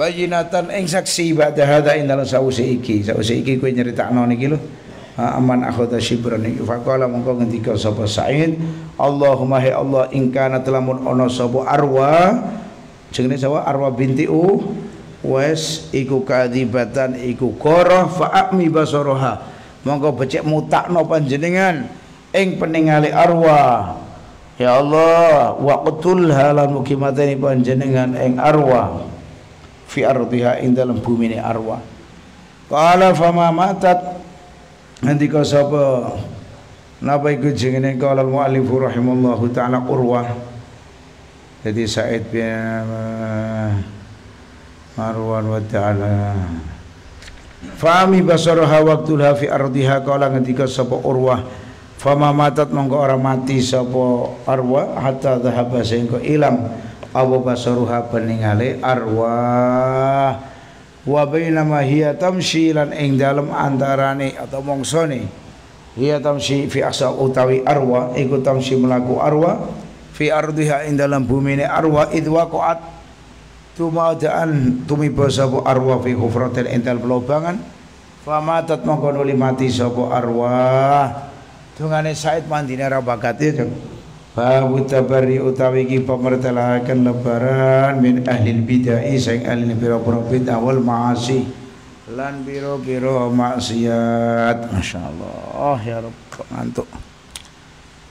bayinatan ing saksi ibadah hada indalang sausi iki. sausi iki kue nyeritakno niki lho aman akhota shibran faqala mongko ngendika sapa Said Allahumma Allah ing kana telamun ana sapa arwa jenenge sapa arwa binti u wes iku kadibatan iku qarah fa'ami basaraha mongko becik mutakno panjenengan ing peningale arwa ya Allah waqtul halan mukimateni panjenengan ing arwa fi ardiha ing dalam bumi arwa qala fama matat kau sapa napa iku jenenge qala al-muallif rahimallahu taala urwah. Jadi Said bin eh, Marwan wa ta'ala fami basaraha waktu fi ardiha kala ngendika sapa urwah fama matat mongko orang mati sapa arwa hatta dhahaba sehingga ilam abo basaruha peningale arwah wa bainama hiya tamshi lan ing dalem antarane atau mongsone hiya tamshi fi asa utawi arwa iku tamshi melaku arwa fi ardiha ing dalam bumine arwa idwa qaat tumadaan tumiba sapa arwa fi kufratil ing dalem lobangan famatat mongko nuli mati sapa arwa dungane Said mandine ra bakat ya Babu tabari utawi ki pemertelahaken lebaran min ahlil bidai sing ahlil biro-biro bid'ah wal ma'asi lan biro-biro maksiat. masya Oh ya Rabb, kok ngantuk.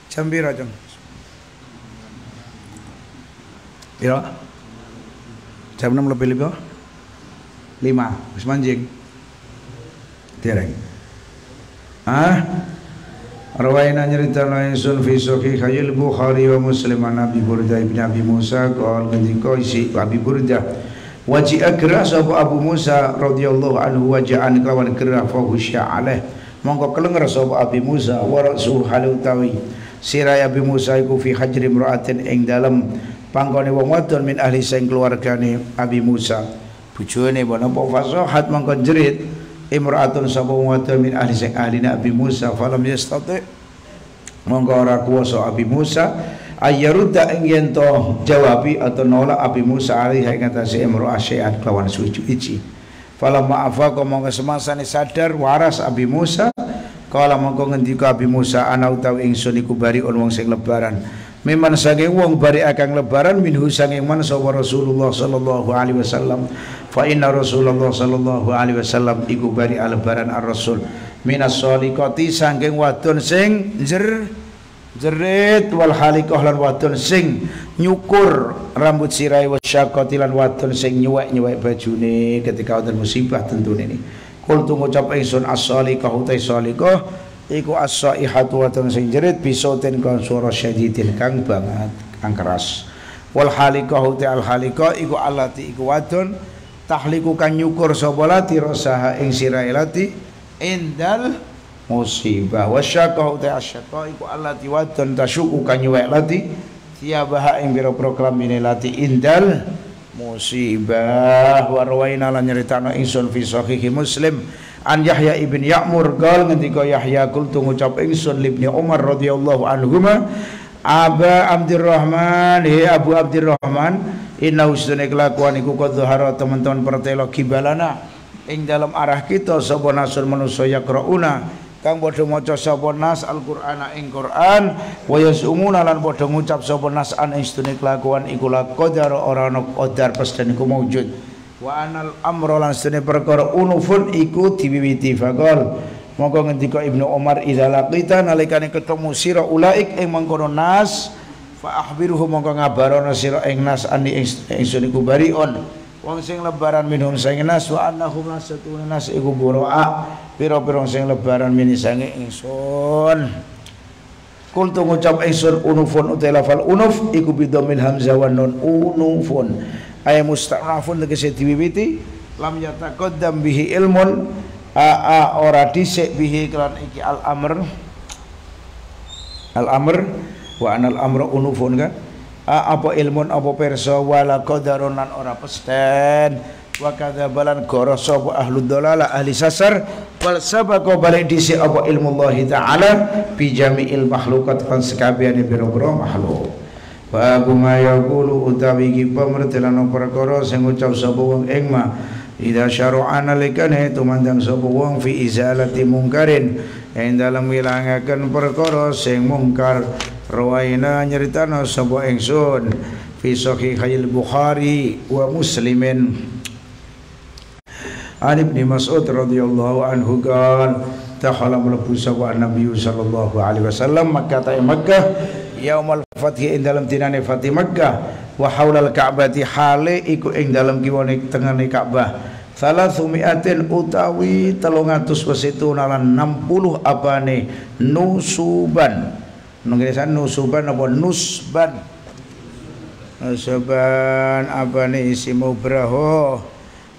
Jam piro, Jam? Piro? Jam 6 lebih lebih lima wis mancing dereng ah Rawaina nyeritana sun fi sahih Hayil Bukhari wa Muslim an Abi ibn Abi Musa qaal ngendika isi Abi Burdah waji agra sapa Abu Musa radhiyallahu anhu waja'an kawan gerah fa husya alaih mongko kelenger sapa Abi Musa wa rasul halutawi sirai Abi Musa iku fi hajri imra'atin ing dalam pangkone wong wadon min ahli sing keluargane Abi Musa bojone menapa fasahat mongko jerit imra'atun sapa wadon min ahli sing ahli Nabi Musa falam yastati mongko ora kuwasa Abi Musa ayyarudda to jawabi atau nolak Abi Musa alih ing atase imra'ah syai'an kelawan suci iji falam ma'afa semasa semasane sadar waras Abi Musa kala mongko ngendika Abi Musa ana utawi ingsun iku bari wong sing lebaran Memang sange wong bari akang lebaran minhu yang mana sapa Rasulullah sallallahu alaihi wasallam fa inna Rasulullah sallallahu alaihi wasallam iku bari albaran ar-rasul minas shaliqati saking wadon sing jer jerit wal haliqah lan wadon sing nyukur rambut sirai wasyaqati lan wadon sing nyuwek-nyuwek bajune ketika wonten musibah tentu ini kul tu ngucap ingsun as-shaliqah utai shaliqah iku as-saihatu wadon sing jerit bisoten kan suara syajidin kang banget kang keras wal haliqah utai al haliqah iku alati iku wadon tahliku kang nyukur sapa lati rasaha ing sira lati indal musibah wasyaqa ta asyaqa iku allati wadon tasyuku kang nyuwek lati tiabaha ing biro proklam lati indal musibah warwaina lan nyeritana ingsun fi sahihi muslim An Yahya ibn Ya'mur gal ngendika Yahya kul ngucap ingsun libni Umar radhiyallahu anhuma Aba Abdurrahman he Abu Abdurrahman inna husnul kelakuan iku qad teman-teman pertelo kibalana ing dalam arah kita sapa nasun manusa yakrauna kang padha maca sapa nas alqur'ana ing Qur'an wa yasumuna lan padha ngucap sapa nas an istune kelakuan iku la qadar ora ana qadar pasten iku maujud wa anal amro lan sene perkara unufun iku diwiwiti fakol Monggo ngendika Ibnu Umar idza laqita nalikane ketemu sira ulaik ing mengkono nas fa akhbirhu monggo ngabarono sira ing nas ani ingsun iku bariun wong sing lebaran minum sing nas wa annahum nasatun nas iku buraa pira-pira sing lebaran mini sange ingsun Kultu ngucap ingsun unufun utai lafal unuf iku bidomil hamzah wa nun unufun. Ayat musta'rafun tegese diwiwiti lam yataqaddam bihi ilmun aa ora dhisik bihi kelan iki al amr al amr wa anal amru unufun ka a, apa ilmun apa perso wala qadarun lan ora pesten wa kadzabalan goro sapa ahli dolala ahli sasar wal sabaqa balik dhisik apa ilmu Allah taala bi jami'il makhluqat kan sekabiane biro-biro makhluk Babu ma kulu utawi iki pemertelan perkara sing ngucap sapa Idza syara'a nalikane tumandang sapa wong fi izalati mungkarin yang dalam ilangaken perkara sing mungkar rawaina nyeritana sapa sun fi sahihil bukhari wa muslimin An Ibnu Mas'ud radhiyallahu anhu kan tahala mlebu sapa Nabi sallallahu alaihi wasallam Makkah yaumal Makkah fathi ing dalam dinane Fatih Makkah wa haulal Ka'bati hale iku ing dalam kiwane tengene Ka'bah sumiatin utawi telung atus wesitu nalan 60 apane nusuban Nungkirisan nusuban apa nusban Nusuban apane isimu braho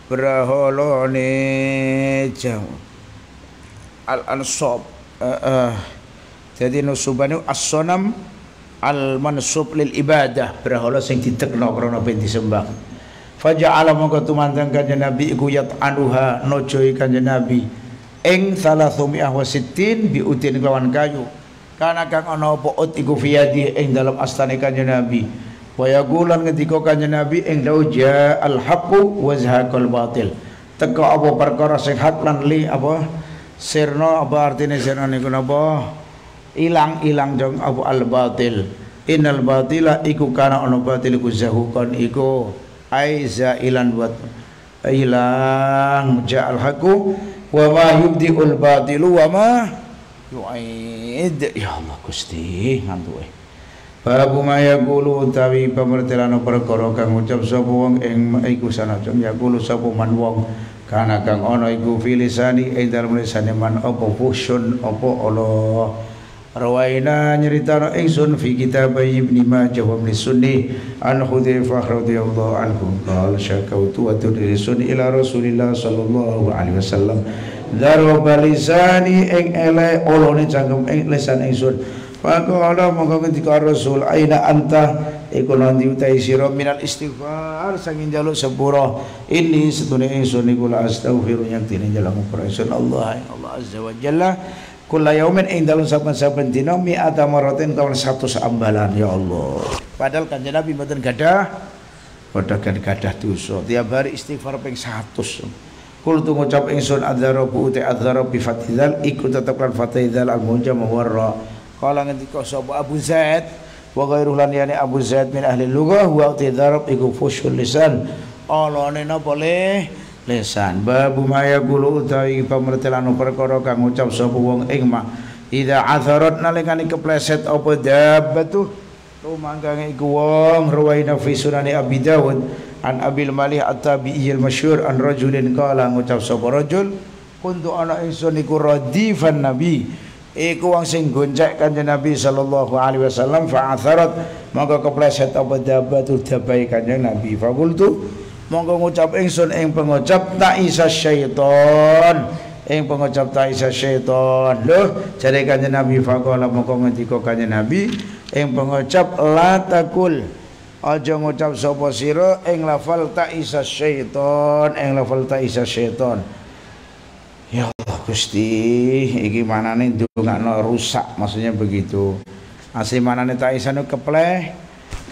Braholone jauh Al-Ansab uh, uh. Jadi nusuban itu as-sonam al mansub lil ibadah berhala sing didekno krana ben disembah faja'ala mongko tumandang kanjeng nabi iku anuha nojoi kanjeng nabi ing 360 bi utin kelawan kayu Karena kang ana apa ut iku fiyadi ing dalam astane kanjeng nabi wa yaqulan ngendika kanjeng nabi ing lau ja al haqqu wa zahaqal batil teka apa perkara sing hak lan li apa sirna apa artine sirna niku napa ilang-ilang dong apa al batil innal batila iku kana ono batil ku zahukan. iku aiza ilan buat ilang ja'al haku wa ma yubdiul batilu wa ma yu'id ya Allah Gusti ngantuke eh. Babu ma yaqulu utawi pamertelano perkara kang ucap sapa wong ing iku sanajan yaqulu sapa man wong kana kang ono iku filisani ing dalem lisane man apa fusun apa Allah Rawaina nyerita ingsun fi kitab Ibnu Majah wa Sunni an Hudzaifah radhiyallahu anhu qala syakautu wa tudrisun ila Rasulillah sallallahu alaihi wasallam darba lisani ing ele olone cangkem ing lisan ingsun Faqala mongko ketika Rasul aina anta iku nanti utai sira minal istighfar sanging jaluk sepura ini setune ingsun iku la astaghfiru yak dene jaluk Allah ya Allah azza wa jalla Kula yaumin ing dalem saben-saben dina mi'ata maratin kawan satu seambalan ya Allah. Padahal kanjeng Nabi mboten gadah bodokan gadah dosa. Tiap hari istighfar ping 100. Kul tu ngucap ingsun adzarabu uti adzarabi fatidal iku tetepkan fatidal al munjam warra. Kala ngendika sapa Abu Zaid wa ghairuh lan yani Abu Zaid min ahli lughah wa uti iku fushul lisan. Alane napa boleh lesan babu ma yaqulu utawi pamertelan perkara kang ucap sapa wong ing mah idza atharat nalikane kepleset apa dabatu lumangkang iku wong ruwaina fi sunani abi daud an abil malih at-tabi'i al-masyhur an rajulin qala ngucap sapa rajul kuntu ana ingsun iku radifan nabi iku wong sing goncek kanjeng Nabi sallallahu alaihi wasallam fa atharat maka kepleset apa dabatu dabai kanjeng Nabi fa qultu monggo ngucap ingsun ing pengucap isa syaiton ing pengucap isa syaiton lho jare kanjeng nabi faqala monggo ngendika kanjeng nabi ing pengucap la takul aja ngucap sapa sira ing lafal ta'isa syaiton ing lafal isa syaiton ya Allah Gusti iki manane ndongakno rusak maksudnya begitu tak manane ta'isa kepleh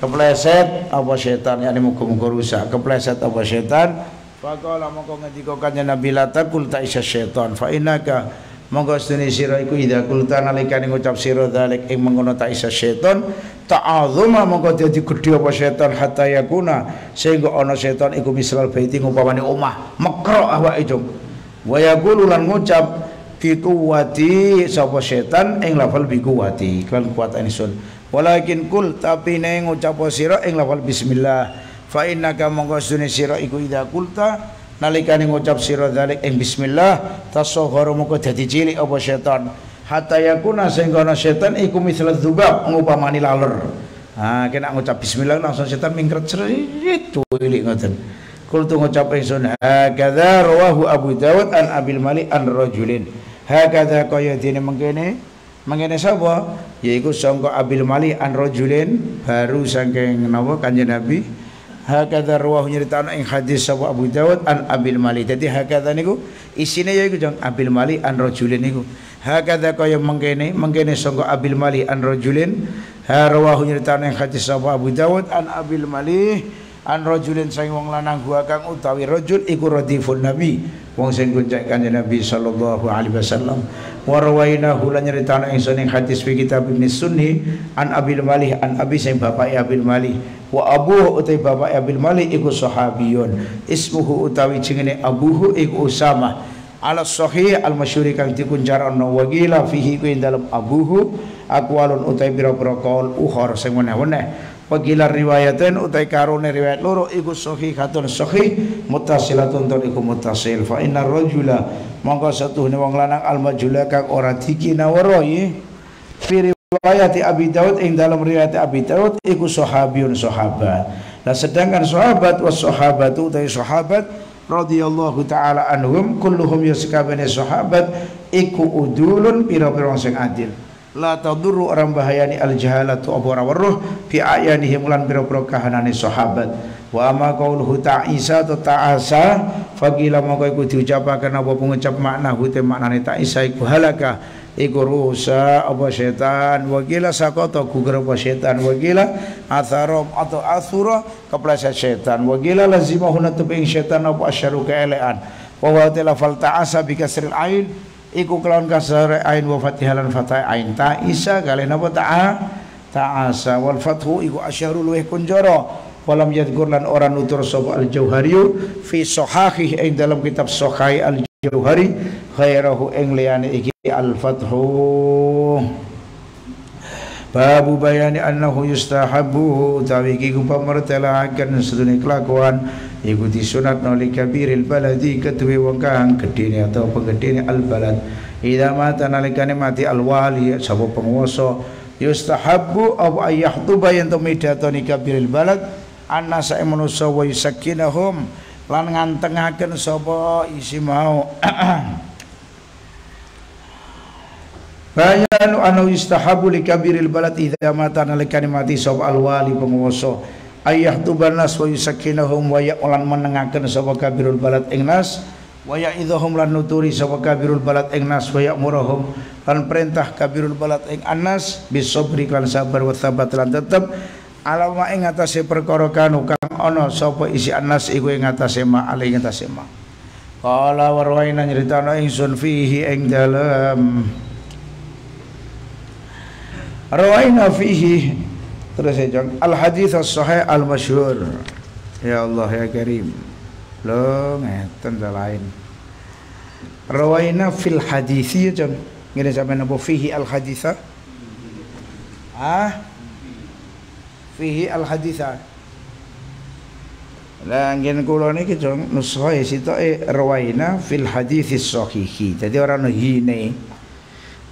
kepleset apa setan yakni muga-muga rusak kepleset apa setan faqala mongko ngendika kanjeng Nabi la taqul ta isya setan fa innaka mongko sedene sira iku idza kulta nalikane ngucap sira dalik ing mengono ta isya setan ta'azuma mongko dadi gedhe apa setan hatta yakuna sehingga ana setan iku misal baiti ngumpamane omah mekro awake jong wa yaqulu lan ngucap bikuwati sapa setan ing bi bikuwati kan kuat anisun walakin kul tapi neng ucap sira ing lafal bismillah fa innaka mongko sune siro iku idza kulta nalikane ucap siro dalik ing bismillah tasawwara mongko dadi cilik apa setan hatta yakuna sing kono setan iku misal dzubab ngupamani laler ha kena ngucap bismillah langsung setan mingkret cerit cilik ngoten tu ngucap ingsun hakadha rawahu Abu Dawud an Abil Malik an rajulin. Hakadha kaya dene mengkene Mengenai sapa yaiku sangka Abil Mali an rajulin baru saking napa kanjeng Nabi hakadha ruwahu nyritana ing hadis sapa Abu Dawud an Abil Mali dadi hakadha niku isine yaiku jeng Abil Mali an rajulin niku hakadha kaya mangkene mangkene sangka Abil Mali an rajulin ha ruwahu nyritana ing hadis sapa Abu Dawud an Abil Mali an rajulin sing wong lanang gua kang utawi rajul iku radifun nabi wong sing gonceng kanjeng nabi sallallahu alaihi wasallam wa rawaina hula nyritana ingsun ing hadis fi kitab Sunni an Abil Malih an Abi sing bapak Abil Malih wa abuhu utawi bapak Abil Malih iku sahabiyun ismuhu utawi jenenge abuhu iku Usamah ala sahih al masyhuri kang dikuncar ana wagila fihi ku dalam abuhu aqwalun utawi pira-pira qaul uhor sing weneh Wakilah riwayatin utai karone riwayat loro iku sahihatun sohi mutasilatun tur iku muttasil fa inna rajula mongko satuhne wong lanang al majula kang ora dikina weruhi fi riwayat Abi Daud ing dalam riwayat Abi Daud iku sahabat nah sedangkan sahabat was sahabatu utai sahabat radhiyallahu taala anhum kulluhum yaskabene sahabat iku udulun pira-pira sing adil la tadurru orang bahayani al jahalatu abwara warruh fi ayanihim lan biro-biro kahanane sahabat wa ma qauluhu ta'isa tu ta'asa faqila mongko iku diucapaken apa pengucap makna hute maknane ta'isa iku halaka iku rusa apa setan wa qila saqata gugur apa setan wa qila atharom atau asura kepleset setan wa qila lazimahuna teping setan apa asyaru keelean wa wa ta'asa bi kasril ain iku kelawan kasar ain wa fatai ain ta'isa kalian galena ta'a ta'asa wal fathu iku asyarul wa kunjoro walam yadkur lan ora nutur sapa al jauhariyu fi sahahih ing dalam kitab sahih al jauhari khairahu ing liyane iki al fathu babu bayani annahu yustahabu tawiki ku pamertelaken sedunia kelakuan iku disunat noli kabiril baladi kedue wong kang atau penggedene al balad idza mata nalikane mati al wali sapa penguasa yustahabbu aw ayyahduba yen to midatoni kabiril balad annasa manusa wa yusakinahum lan ngantengaken sapa isi mau *clears throat* Bayanu anu, anu yustahabu likabiril balad idza mata nalikane mati sapa al wali penguasa ayah tubanas wa yusakinahum wa ya'ulan menengahkan sapa kabirul balad ingnas wa ya'idhahum lan nuturi sapa kabirul balad ingnas wa ya'murahum lan perintah kabirul balad ing anas bisobri sabar wa thabat lan tetap alama ing atase perkara kanu kang ono sapa isi anas iku ing atase ma alai ing atase ma qala warwaina nyritana ingsun fihi ing dalam Rawaina fihi Terus ya jong al hadis as sahih al masyhur. Ya Allah ya Karim. Lo ngeten lain. Rawaina fil hadisi ya jong. Ngene sampean apa fihi al haditha? Ah? Fihi al haditha. Lah ngene kula niki jong nusahe sitoke rawaina fil hadisi sahihi. Jadi orang hine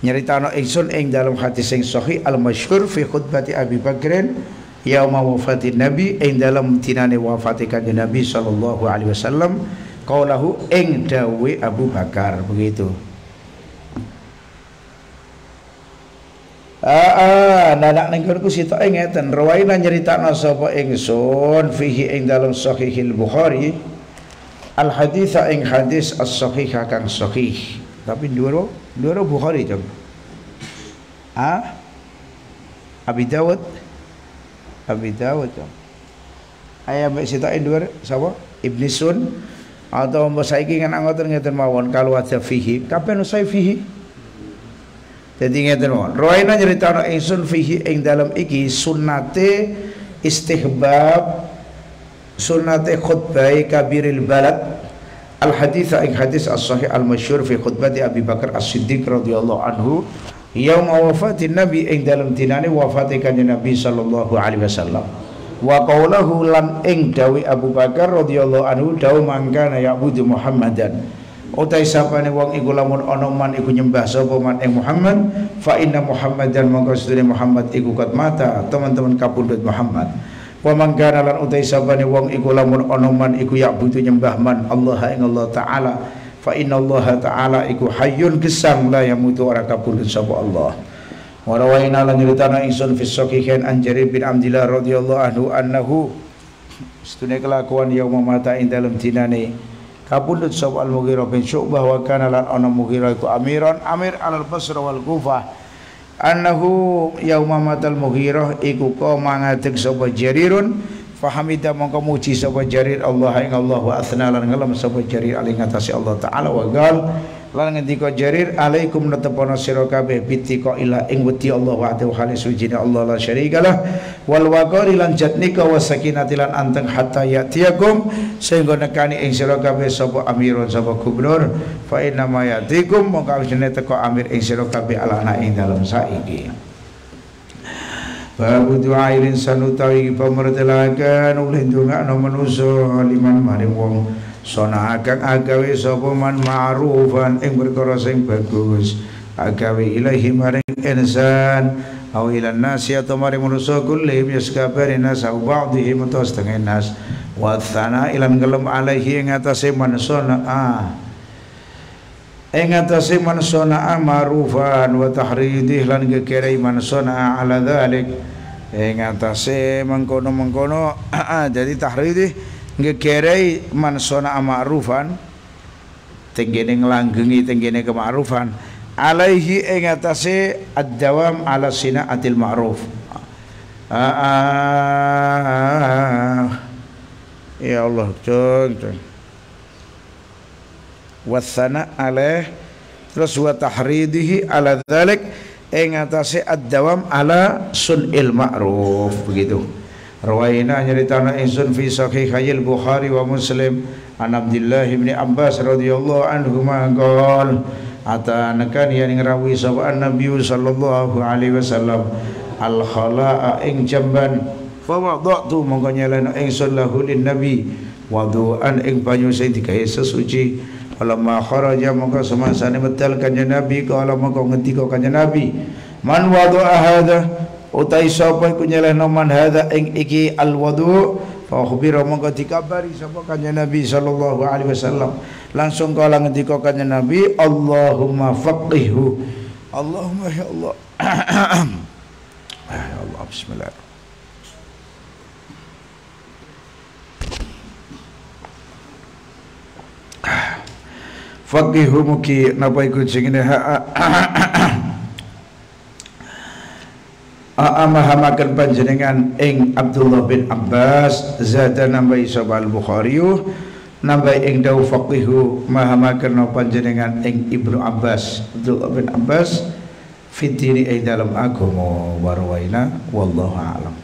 nyaritano ingsun ing dalam hati sing sahih al masyhur fi khutbati Abi Bakr yauma wafati Nabi ing dalam tinane wafati kanjeng Nabi sallallahu alaihi wasallam qaulahu ing dawe Abu Bakar begitu Ah, ah nanak nengkur ku tak ing ngeten rawaina nyeritakna sapa ingsun fihi ing dalam sahihil Bukhari al haditsa ing hadis as sahih akan sahih tapi dua Dua Bukhari coba. A Abi Dawud Abi Dawud coba. Ayah mbak sitain dua sapa? Sun atau mbak saiki kan anggoten ngeten mawon kalau ada fihi kapan usai fihi jadi ngeten mawon roina nyeritakno ingsun fihi ing dalam iki sunnate istihbab sunnate khutbah kabiril balad al hadis ing hadis as sahih al masyur, fi khutbati Abi Bakar As Siddiq radhiyallahu anhu Yaum wafatin nabi ing dalam dinane wafate kanjeng Nabi sallallahu alaihi wasallam wa qawlahu lan ing dawi Abu Bakar radhiyallahu anhu dawu mangkana ya'budu Muhammadan utai sapane wong iku lamun ana man iku nyembah sapa man ing Muhammad fa inna Muhammadan mongko sedene Muhammad iku kat mata teman-teman kapundhut Muhammad wa manggana lan utai sabane wong iku lamun ana man iku ya butuh nyembah man Allah ing Allah taala fa inna Allah taala iku hayyun gesang la yamutu ora kabur sapa Allah wa rawaina lan nyritana ingsun fi sahihain an Jarir bin Abdillah radhiyallahu anhu annahu setune kelakuan yauma mata ing dalem dinane kabundut sapa al-Mughirah bin Syu'bah wa kana lan ana Mughirah iku amiran amir al-Basra wal Kufah annahu yauma matal mughirah iku qoma ngadeg sapa jarirun fahamida mongko muji sapa jarir Allah ing Allah wa atsna lan ngelam sapa jarir ali ngatasi Allah taala wa gal lan ngendika Jarir alaikum natepono sira kabeh bitiko ila ing wedi Allah wa ta'ala khali sujina Allah la syarikalah wal waqari lan jatnika wa sakinati lan anteng hatta yatiakum sehingga nekani ing sira kabeh sapa amirun sapa gubernur fa inna ma yatikum mongko jene teko amir ing sira kabeh ala ana ing dalem saiki Babu doa irin sanutawi pemertelakan ulin dungakno manusa liman maring wong sona akang agawe sapa man ma'rufan ing perkara sing bagus agawe ilahi maring insan au ilan nasi atau mari manusia kullihim yaskabari nas au ba'dihim atau setengah nas wa thana ilan gelem alaihi ing atase man sona ing atase man sona ma'rufan wa tahridih lan gekerei man sona ala dhalik ing atase mengkono-mengkono *clears throat* jadi tahridih ngegerei man sona ma'rufan tenggene nglanggengi tenggene kemarufan alaihi ing atase ad-dawam ala sinaatil ma'ruf ah, ah, ah, ya Allah jeng jeng wasana alaih terus wa tahridihi ala dzalik ing atase ad-dawam ala sunil ma'ruf begitu Ruwayna nyerita na insun fi sahih khayil Bukhari wa Muslim An Abdullah ibn Abbas radhiyallahu anhu ma qol ata nakan yang ngrawi sapa an Nabi sallallahu alaihi wasallam al khala'a ing jamban fa wadatu mongko nyelen insun lahu lin nabi wudu'an ing banyu sing digawe sesuci Alamma kharaja maka semasa ni betal Nabi Kalau maka ngerti kau Nabi Man wadu'ah hadah utai sapa iku nyelehno man hadza ing iki al wudu fa khubira mongko dikabari sapa kanjeng Nabi sallallahu alaihi wasallam langsung kala ngendika kanjeng Nabi Allahumma faqihhu Allahumma ya Allah *clears throat* ya Allah bismillah Faqihu muki napa iku jenenge *clears throat* Aamahamakan panjenengan ing Abdullah bin Abbas Zata nambai sabal Bukhariyu Nambai ing daw faqihu Mahamakan panjenengan ing Ibnu Abbas Abdullah bin Abbas Fitiri ing dalam agama Warwaina Wallahu a'lam